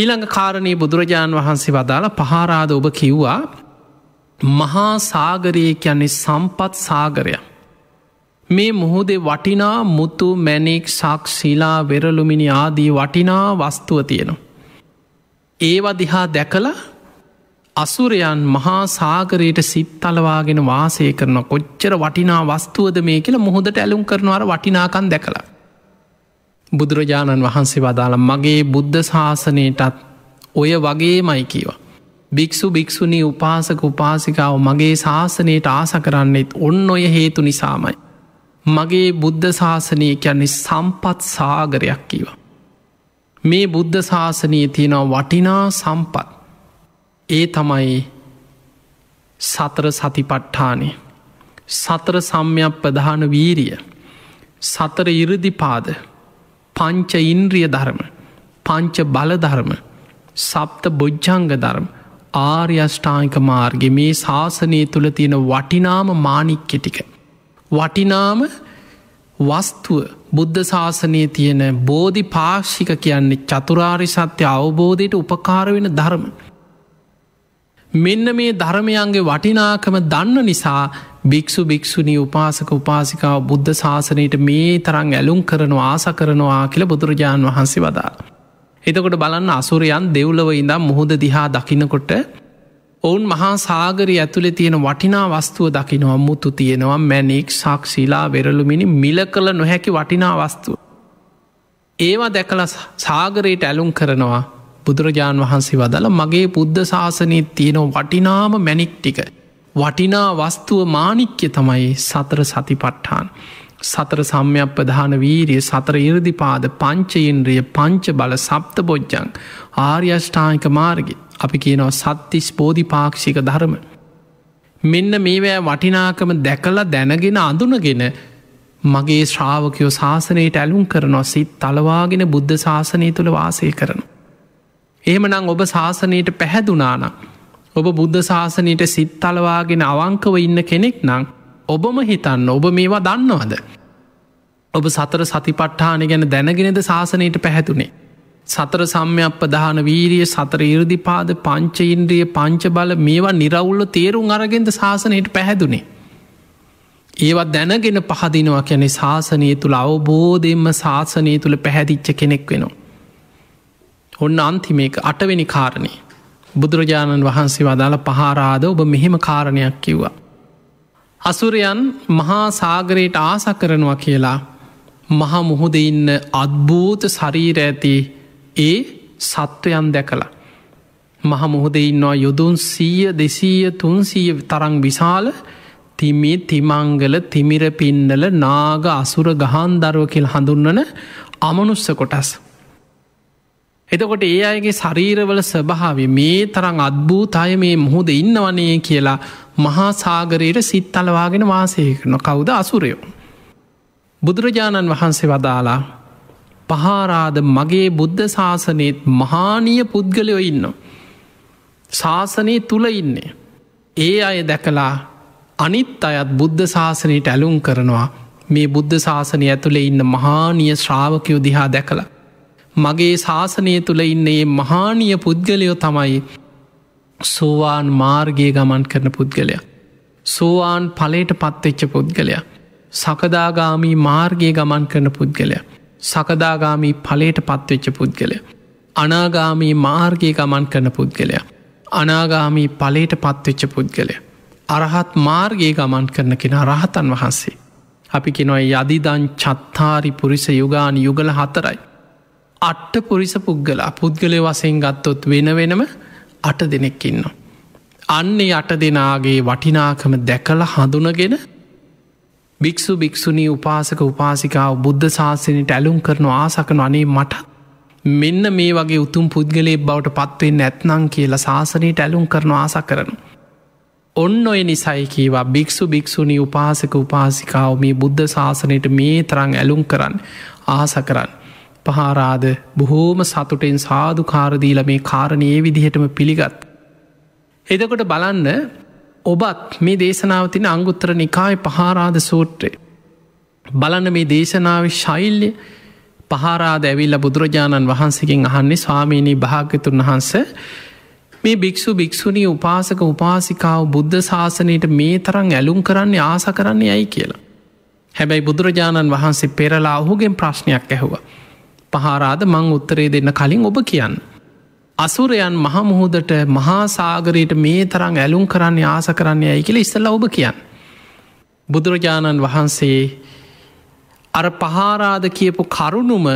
ඊළඟ කාරණයේ බුදුරජාණන් වහන්සේ වදාළ පහාරාද ඔබ කිව්වා මහා සාගරයේ කියන්නේ සම්පත් සාගරය. මේ මුහුදේ වටිනා මුතු මැනෙක් සක් ශිලා වෙරලුමිනි ආදී වටිනා වස්තුව තියෙනවා. ඒවා දිහා දැකලා අසුරයන් මහා සාගරයට සිත් තලවාගෙන වාසය කරන කොච්චර වටිනා වස්තුවද මේ කියලා මුහොදට ඇලුම් කරනවර වටිනාකන් දැකලා. බුදුරජාණන් වහන්සේ වදාළ මගේ බුද්ධ ශාසනයටත් ඔය වගේ මයිකීවා. භික්‍ෂු භික්‍ෂුණී උපාසක උපාසිකාව මගේ ශාසනයට ආස කරන්නෙත් ඔන්න ඔය හේතු නිසාමයි. මගේ බුද්ධ ශාසනය කියන්නේ සම්පත් සාගරයක් කීවා. මේ බුද්ධ ශාසනයේ තියෙනවා වටිනා සම්පත් ඒ තමයි සතර සතිපට්ඨානය සතර සම්යක් ප්‍රධාන වීරිය සතර ඉරදිපාද පංච ඉන්ද්‍රිය ධර්ම පංච බලධර්ම සප්ත බොජ්ජංග ධර්ම ආර්යෂ්ඨායික මාර්ග මේ ශාසනය තුළ තියෙන වටිනාම මානික්්‍ය ටික. වටිනාම වස්තුව බුද්ධ ශාසනය තියෙන බෝධි පාක්ෂික කියන්නේ චතුරාරි සත්‍ය අවබෝධයට උපකාර වෙන ධර්ම. මෙන්න මේ ධර්මයන්ගේ වටිනාකම දන්න නිසා භික්‍ෂු භික්‍ෂුණී උපාසක උපාසිකාව බුද්ධ ශාසනයට මේ තරං ඇලුම් කරනවා ආස කරනවා කියල බුදුරජාණන් වහන්සේ වදා. එතකොට බලන්න අසුරයන් දෙව්ලව ඉඳම් මුහොද දිහා දකිනකොට ඔවුන් මහා සාගරය ඇතුළෙ තියෙන වටිනා වස්තුව දකිනවා මුතු තියෙනවා මැනෙක් සක්ෂිලා වෙරලුමිනි මිල කළ නොහැකි වටිනා වස්තුව. ඒවා දැකල සාගරයට ඇලුම් කරනවා බුදුරජාණන් වහන්සේ වදල මගේ බුද්ධ ශාසනයත් තියෙන වටිනාම මැනික් ටික. වටිනා වස්තුව මානික්්‍ය තමයි සතර සති පට්ඨාන්. සතර සම්යක් ප්‍රධාන වීරිය සතර ඉරදිපාද පංචයින්ද්‍රිය පංච බල සප්ත බොජ්ජන් ආර්යෂ්ඨායික මාර්ග අපි කියනවා සත්තිස් බෝධි පාක්ෂික ධර්ම. මෙන්න මේවෑ වටිනාකම දැකලා දැනගෙන අඳුනගෙන මගේ ශ්‍රාවකයෝ ශාසනයට ඇලුම් කරනවා සිත් තලවාගෙන බුද්ධ ශාසනය තුළ වාසය කරනවා. එහෙමනම් ඔබ ශාසනයට පැහැදුනානම්. ඔබ බුද්ධ ශාසනයට සිත් තලවාගෙන අවංකව ඉන්න කෙනෙක් නං ඔබම හිතන්න ඔබ මේවා දන්නවාද. ඔබ සතර සතිපට්ඨාන ගැන දැනගෙනද ශාසනයට පැහැතුනේ. සතර සම්‍යප්පදාන වීරිය සතර ඉරදිපාද පංච ඉන්ද්‍රිය පංච බල මේවා නිරවුල්ල තේරුම් අරගෙන්ද ශාසනයට පැහැදුනේ. ඒවා දැනගෙන පහදිනවා කැනෙ ශාසනය තුළ අවබෝධයෙන්ම ශාසනය තුළ පැහැදිච්ච කෙනෙක් වෙනවා. ඔන්න අන්තිම එක අටවෙනි කාරණය. බුදුරජාණන් වහන්සේ වදාළ පහරාද ඔබ මෙහෙම කාරණයක් කිව්වා. අසුරයන් මහා සාගරයට ආස කරනවා කියලා මහා මුහුද ඉන්න අත්භූත ශරීර ඇති ඒ සත්වයන් දැකලා. මහ මුහුදේ ඉන්නවා යොදුන් සීය දෙසීය තුන්සීය තරං විශාල තිමි තිමංගල තිමිර පින්නල නාග අසුර ගහන්දරුව කියල් හඳුන්නන අමනුස්ස කොටස්. එතකොට ඒ අයගේ ශරීරවල ස්වභාව මේ තරං අත්භූතය මේ මුහුද ඉන්නවනේ කියලා මහා සාගරයට සිත්තලවාගෙන වාසය කරන කවුද අසුරයෝ. බුදුරජාණන් වහන්සේ වදාලා පහාරාද මගේ බුද්ධ ශාසනයත් මහානීය පුද්ගලයෝ ඉන්න. ශාසනය තුළ ඉන්නේ. ඒ අය දැකලා අනිත් අයත් බුද්ධ ශාසනයට ඇලුම් කරනවා මේ බුද්ධ ශාසනය ඇතුළේ ඉන්න මහානිය ශ්‍රාවකයෝ දිහා දැකලා මගේ ශාසනය තුළ ඉන්නේ මහානිය පුද්ගලයෝ තමයි සෝවාන් මාර්ගය ගමන් කරන පුද්ගලයා. සෝවාන් පලේට පත්වෙච්ච පුද්ගලයා. සකදාගාමී මාර්ගය ගමන් කරන පුද්ගලයා. සකදාගාමී පලේට පත්වෙච්ච පුද්ගලයා. අනාගාමී මාර්ගය ගමන් කරන පුද්ගලයා. අනාගාමී පලේට පත්වෙච්ච පුද්ගලය. අරහත් මාර්ගයේ ගමන් කරන කෙන රහතන් වහන්සේ. අපි කෙනොයි යදිදන් චත්තාරි පුරිස යුගාන යුගල හතරයි. අට්ට පුරිස පුද්ගල පුද්ගලය වසයෙන් ගත්තොත් වෙන වෙනම අට දෙනෙක් ඉන්නවා. අන්නේ අට දෙනාගේ වටිනාකම දැකළ හඳුනගෙන භික්‍ෂු භික්‍ෂුණී උපාසක උපාසිකාව බුද්ධ ශාසනයට ඇලුම් කරන ආසකන අනේ මටත් මෙන්න මේ වගේ උතුම් පුද්ගලේ බවට පත්වෙන් ඇත්නං කියලා ශාසනයට ඇලුම් කරන ආස කරනු. ඔන්න ඔය නිසයිකීවා භික්‍ෂු භික්‍ෂුණී උපාසක උපාසිකාව මේ බුද්ධ ශාසනයට මේ තරං ඇලුම් කරන්න ආස කරන්න. පහාරාද බොහෝම සතුටෙන් සාධකාරදීල මේ කාරණයේ විදිහටම පිළිගත්. එදකොට බලන්න ඔබත් මේ දේශනාවතින අංගුත්තර නිකාය පහාරාද සූට්‍රය. බලන්න මේ දේශනාව ශෛල්්‍ය පහරාද ඇවිල්ල බුදුරජාණන් වහන්සකින් අහන්නේ ස්වාමීණී භාග්‍යතුන් වහන්ස මේ භික්‍ෂු භික්‍ෂුණී උපාසක උපාසිකාව බුද්ධ ශාසනයට මේ තරම් ඇලුම් කරන්නේ ආස කරන්නේ ඇයි කියලා. හැබැයි බුදුරජාණන් වහන්සේ පෙරලා ඔහුගෙන් ප්‍රශ්නයක් ඇහවා. පහරාද මං උත්තරේ දෙන්න කලින් ඔබ කියන්න. අසුරයන් මහමුහුදට මහාසාගරයට මේ තරම් ඇලුම් කරන්න ආස කරන්න ඇයි කියල ඉස්සල්ල ඔබ කියන්න. බුදුරජාණන් වහන්සේ අර පහාරාද කියපු කරුණුම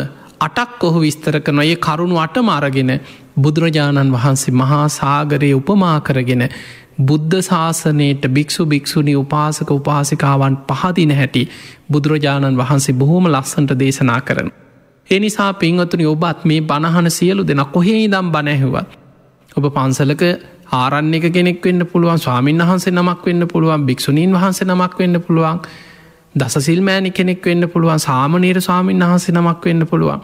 අටක් ඔහු විස්තර කරන ඒ කරුණු අටම අරගෙන බුදුරජාණන් වහන්සේ මහා සාගරය උපමා කරගෙන බුද්ධ ශාසනයට භික්‍ෂු භික්‍ෂුණි උපාසක උපාසිකාවන් පහදින හැටි බුදුරජාණන් වහන්සේ බොහෝම ලස්සන්ට දේශනා කරන. එනිසා පින්වතුනි ඔබත් මේ බණහන සියලු දෙන කොහේ දම් බණැහුවත්. ඔබ පන්සලක ආරන්නේ කෙනෙක් වෙන්න පුළුවන් ස්වාමීන් වහන්සේ නමක් වෙන්න පුළුවන් භික්ෂුණීන් වහන්සේ නමක් වෙන්න පුළුවන් දසසිල්මෑණි කෙනෙක් වෙන්න පුළුවන් සාමනීර ස්වාමීන් වහන්සේ නමක් වෙන්න පුළුවන්.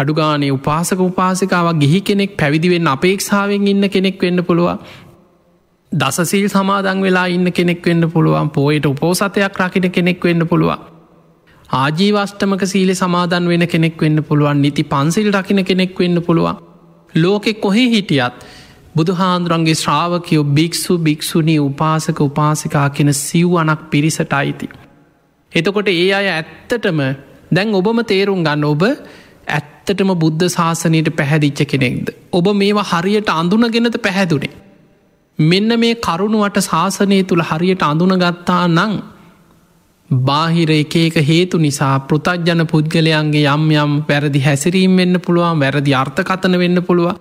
අඩුගානේ උපාසක උපාසිකාවක් ගිහි කෙනෙක් පැවිදිවෙන්න අපේක්ෂාවෙන් ඉන්න කෙනෙක් වෙන්න පුළුවන් දසසිල් සමාදන් වෙලා ඉන්න කෙනෙක් වෙන්න පුළුවන් පෝයට උපෝසතයක් රකිට කෙනෙක් වෙන්න පුළුවන් ආජීවස්ටමක සීල සමාදන් වෙන කෙනෙක් වෙන්න පුළුවන් නිති පන්සිල් රකින කෙනෙක් වෙන්න පුළුවන්. ලෝකෙ කොහේ හිටියත් බුදුහාන්දුරන්ගේ ශ්‍රාවකයෝ භික්‍ෂු භික්‍ෂුණී උපාසක උපාසිකා කෙන සිව් අනක් පිරිසට අයිති. එතකොට ඒ අය ඇත්තටම දැන් ඔබම තේරුම් ගන්න ඔබ ඇත්තටම බුද්ධ ශාසනයට පැහැදිච්ච කෙනෙක්ද. ඔබ මේවා හරියට අඳුනගෙනත පැහැදුනේ. මෙන්න මේ කරුණුවට ශාසනය තුළ හරියට අඳුනගත්තා නං බාහිර එක එක හේතු නිසා පෘතජ්ජන පුද්ගලයන්ගේ යම් යම් වැරදි හැසිරීම් වෙන්න පුළුවන් වැරදි අර්ථකතන වෙන්න පුළුවන්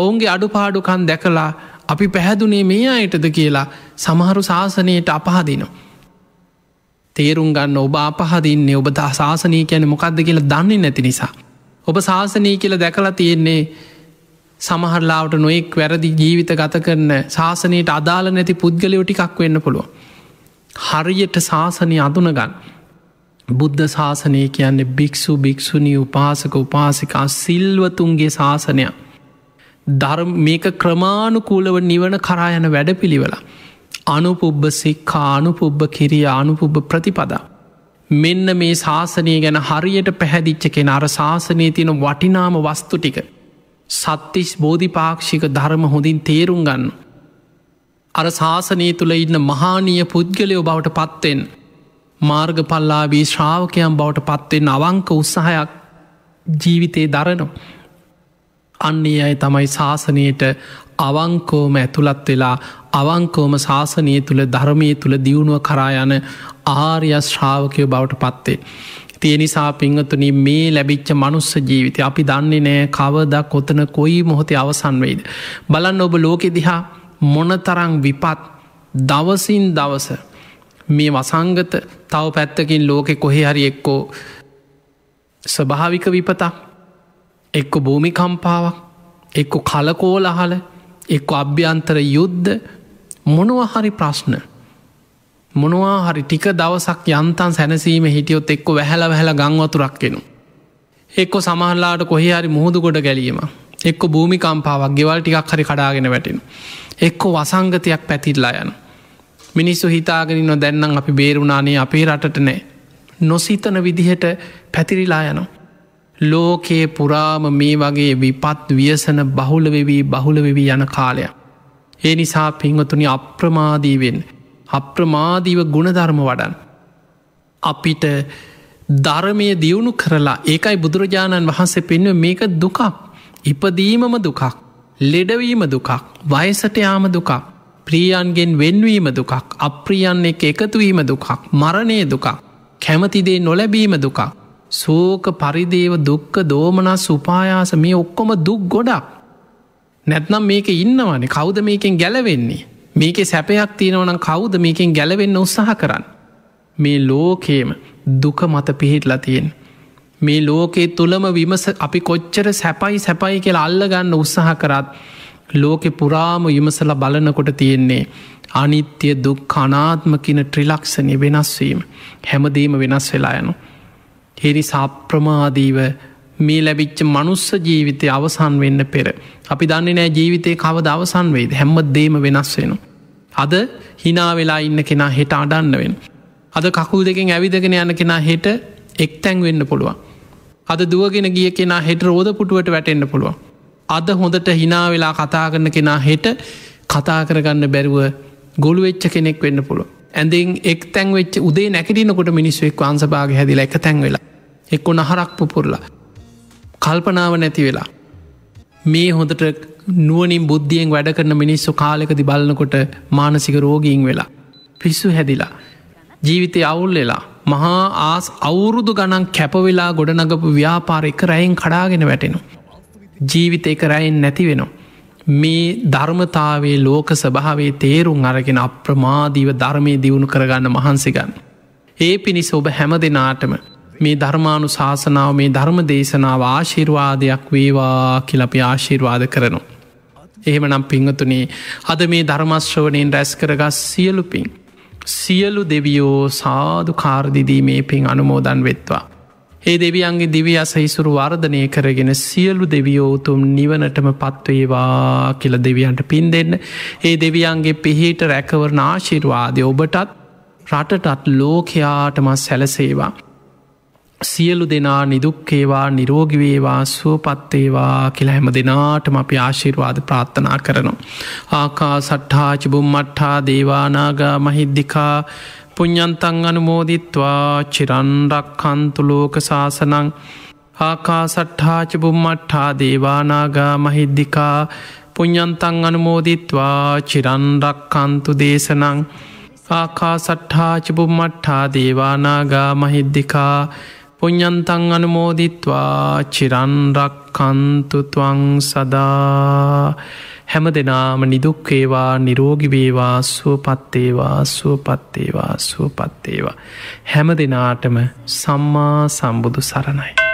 ඔවුන්ගේ අඩුපාඩුකන් දැකලා අපි පැහැදුනේ මේ අයටද කියලා සමහරු ශාසනයට අපහදිනවා. තේරුම් ගන්න ඔබ අපහදින්නේ ඔබ ශාසනය කියැන මොකක්ද කියලා දන්නේ නැති නිසා. ඔබ ශාසනී කියල දැකලා තියෙන්නේ සමහරලාට නොයෙක් වැරදි ජීවිත ගත කරන ශාසනයට අදාළ නැති පුද්ගලයෝ ටිකක් වෙන්න පුළුවන්. හරියට ශාසනය අඳුනගන්න. බුද්ධ ශාසනය කියන්නේ භික්‍ෂු භික්‍ෂුණී උපාසක උපාසිකා සිල්වතුන්ගේ ශාසනය. ධර්ම මේක ක්‍රමාණුකූලව නිවන කරායන වැඩ පිළිවෙලා. අනුපුබ්බ සික්කා අනුපුබ්බ කිරිය අනුපුබ්බ ප්‍රතිපදා. මෙන්න මේ ශාසනය ගැන හරියට පැහැදිච්ච කෙන අර ශාසනය තියෙන වටිනාම වස්තු ටික. සත්තිස් බෝධිපාක්ෂික ධර්ම හොඳින් තේරුම් ගන්න. අර ශාසනය තුළ ඉන්න මහානීය පුද්ගලයෝ බවට පත්වෙන්. මාර්ග පල්ලාබී ශ්‍රාවකයන් බවට පත්වෙන් අවංක උත්සාහයක් ජීවිතයේ දරනු. අන්නේ අයි තමයි ශාසනයට අවංකෝම ඇතුළත් වෙලා අවංකෝම ශාසනය තුළ ධර්මය තුළ දියුණුව කරායන ආර්යස් ශ්‍රාවකයෝ බවට පත්තේ. තිය නිසා පිංහතුනි මේ ලැබිච්ච මනුස්ස ජීවිතය අපි දන්නේ නෑ කවද කොතන කොයි මොහොතේ අවසන් වෙයිද. බලන්න ඔබ ලෝකෙ දිහා මොනතරං විපත් දවසින් දවස මේ වසංගත තව පැත්තකින් ලෝකෙ කොහේ හරි එක්කෝ ස්භාවික විපතා එක්ක භූමිකම්පාවක් එක්ක කලකෝල අහල එක්ක අභ්‍යන්තර යුද්ධ මොනවහරි ප්‍රශ්න මොනවා හරි ටික දවසක් යන්තන් සැනසීම හිටියොත් එක්ක වැහැල වැහැල ගංවතුරක් කෙනු එක්කො සමහල්ලාට කොහේ හරි මුහුදු ගොඩ ගැලීම එක්ක භූමිකම්පාවක් ගෙවල් ටිකක් හරි කඩාගෙන වැටෙන. එක්කො වසංගතයක් පැතිල්ලා යන. මිනිස්සු හිතාගෙන නො දැන්නම් අපි බේරුණානේ අපේ රටට නෑ. නොසිතන විදිහට පැතිරිලා යනවා. ලෝකයේ පුරාම මේ වගේ විපත් වියසන බහුලවෙවී බහුලවෙවී යන කාලයක්. ඒ නිසා පින්වතුනි අප්‍රමාදීවෙන් අප්‍රමාදීව ගුණධර්ම වඩන්. අපිට ධර්මය දියුණු කරලා ඒකයි බුදුරජාණන් වහන්සේ පෙන්ව මේක දුකක් ඉපදීමම දුකක් ලෙඩවීම දුකක් වයසටයාම දුකක් ප්‍රියන්ගෙන් වෙන්වීම දුකක් අප්‍රියන් එක එකතුවීම දුකක් මරණය දුකක් කැමතිදේ නොලැබීම දුකක් සෝක පරිදේව දුක්ක දෝමනා සුපායාස මේ ඔක්කොම දුක් ගොඩක් නැත්නම් මේක ඉන්නවනේ කෞද මේකෙන් ගැලවෙන්නේ මේක සැපයක් තියෙනවනම් කෞද මේකෙන් ගැලවෙන්න උත්සාහ කරන්න මේ ලෝකේම දුක මත පිහිටලා තියෙන්නේ මේ ලෝකේ තුළම විමස අපි කොච්චර සැපයි සැපයි කියලා අල්ලගන්න උත්සාහ කරත් ලෝකෙ පුරාම විමසල බලනකොට තියෙන්නේ අනිත්‍ය දුක් කනාත්මකින ට්‍රිලක්ෂණය වෙනස්වීම හැමදීම වෙනස් වෙලා යනු. හිරි සාප්‍රමාදීව මේ ලැබිච්ච මනුස්ස ජීවිතය අවසන් වෙන්න පෙර. අපි දන්නේ නෑ ජීවිතය කවද අවසන් වෙයිද හැම දේම වෙනස් වෙනු. අද හිනා වෙලා ඉන්න කෙනා හෙට අඩන්න වෙන. අද කකුල් දෙකින් ඇවිදගෙන යන කෙනා හෙට එක්තැන් වෙන්න පුළුවන්. අද දුවගෙන ගිය කෙනා හෙට රෝධ පුටුවට වැටෙන්න්න පුළුවන්. අද හොඳට හිනා වෙලා කතා කරන කෙනා හෙට කතා කරගන්න බැරුව ගොළු වෙච්ච කෙනෙක් වෙන්න පුළුව. ඇඳෙන් එක් තැන් වෙච් උදේ නැකටිනකොට මිනිස්සුවෙක් අන්සභාග හැදිල එක තැන් වෙලා එක්කො නහරක් පුපුරලා. කල්පනාව නැති වෙලා. මේ හොඳට නුවනින් බුද්ධියෙන් වැඩ කරන මිනිස්සු කාලෙකති බලන්නකොට මානසික රෝගීන් වෙලා. පිස්සු හැදිලා. ජීවිතය අවුල් වෙලා මහා ආස් අවුරුදු ගණන් කැපවෙලා ගොඩනගපු ව්‍යාපාර එක රැයින් කඩාගෙන වැටෙනු. ජීවිත එක රැයින් නැති වෙනවා. මේ ධර්මතාවේ ලෝක සභාවේ තේරුම් අරගෙන අප්‍රමාදීව ධර්මය දියුණු කරගන්න මහන්සිගන්න. ඒ පිණිස ඔබ හැම දෙනාටම මේ ධර්මානු ශාසනාව මේ ධර්ම දේශනාව ආශිර්වාදයක් වේවා කියලපි ආශිර්වාද කරනු. එහෙමනම් පිංහතුනේ අද මේ ධර්මශ්‍රවනයෙන් රැස් කරගස් සියලු පින්. සියලු දෙවියෝ සාධ කාර්දිදීමේ පින් අනුමෝදන් වෙත්වා. ඒ දෙවියන්ගේ දිවි අසහිසුරු වර්ධනය කරගෙන සියලු දෙවියෝතුම් නිවනටම පත්වේවා කියල දෙවියන්ට පින් දෙන්න. ඒ දෙවියන්ගේ පිහිට රැකවර නාශිර්වාදය ඔබටත් රටටත් ලෝකයාටම සැලසේවා. සියලු දෙනා නිදුක්කේවා නිරෝගිවේවා සුවපත්තේවා කියලා හැම දෙනාටම අපි ආශිර්වාද ප්‍රාත්ථනා කරනවා. ආකා සට්හාචිබුම් මට්හා දේවානාගා මහිද්දිකා පුඤ්ඥන්තන් අනුමෝදිත්වා චිරන්රක් කන්තුලෝක සාසනං ආකා සට්හාචිබුම් මට්හා දේවානාගා මහිද්දිකා පුඤ්ඥන්තන් අනුමෝදිත්වා චිරන්රක් කන්තු දේශනං ආකා සට්හාචිබුම් මට්හා දේවානාගා මහිද්දිකා පුඤ්ඥන්තන් අනුමෝදිත්වා චිරන්රක් කන්තුතුවං සදා හැම දෙනාම නිදුක්කේවා නිරෝගිවේවා සුවපත්තේවා සුවපත්තේවා සුවපත්තේවා. හැම දෙනාටම සම්මා සම්බුදු සරණයි.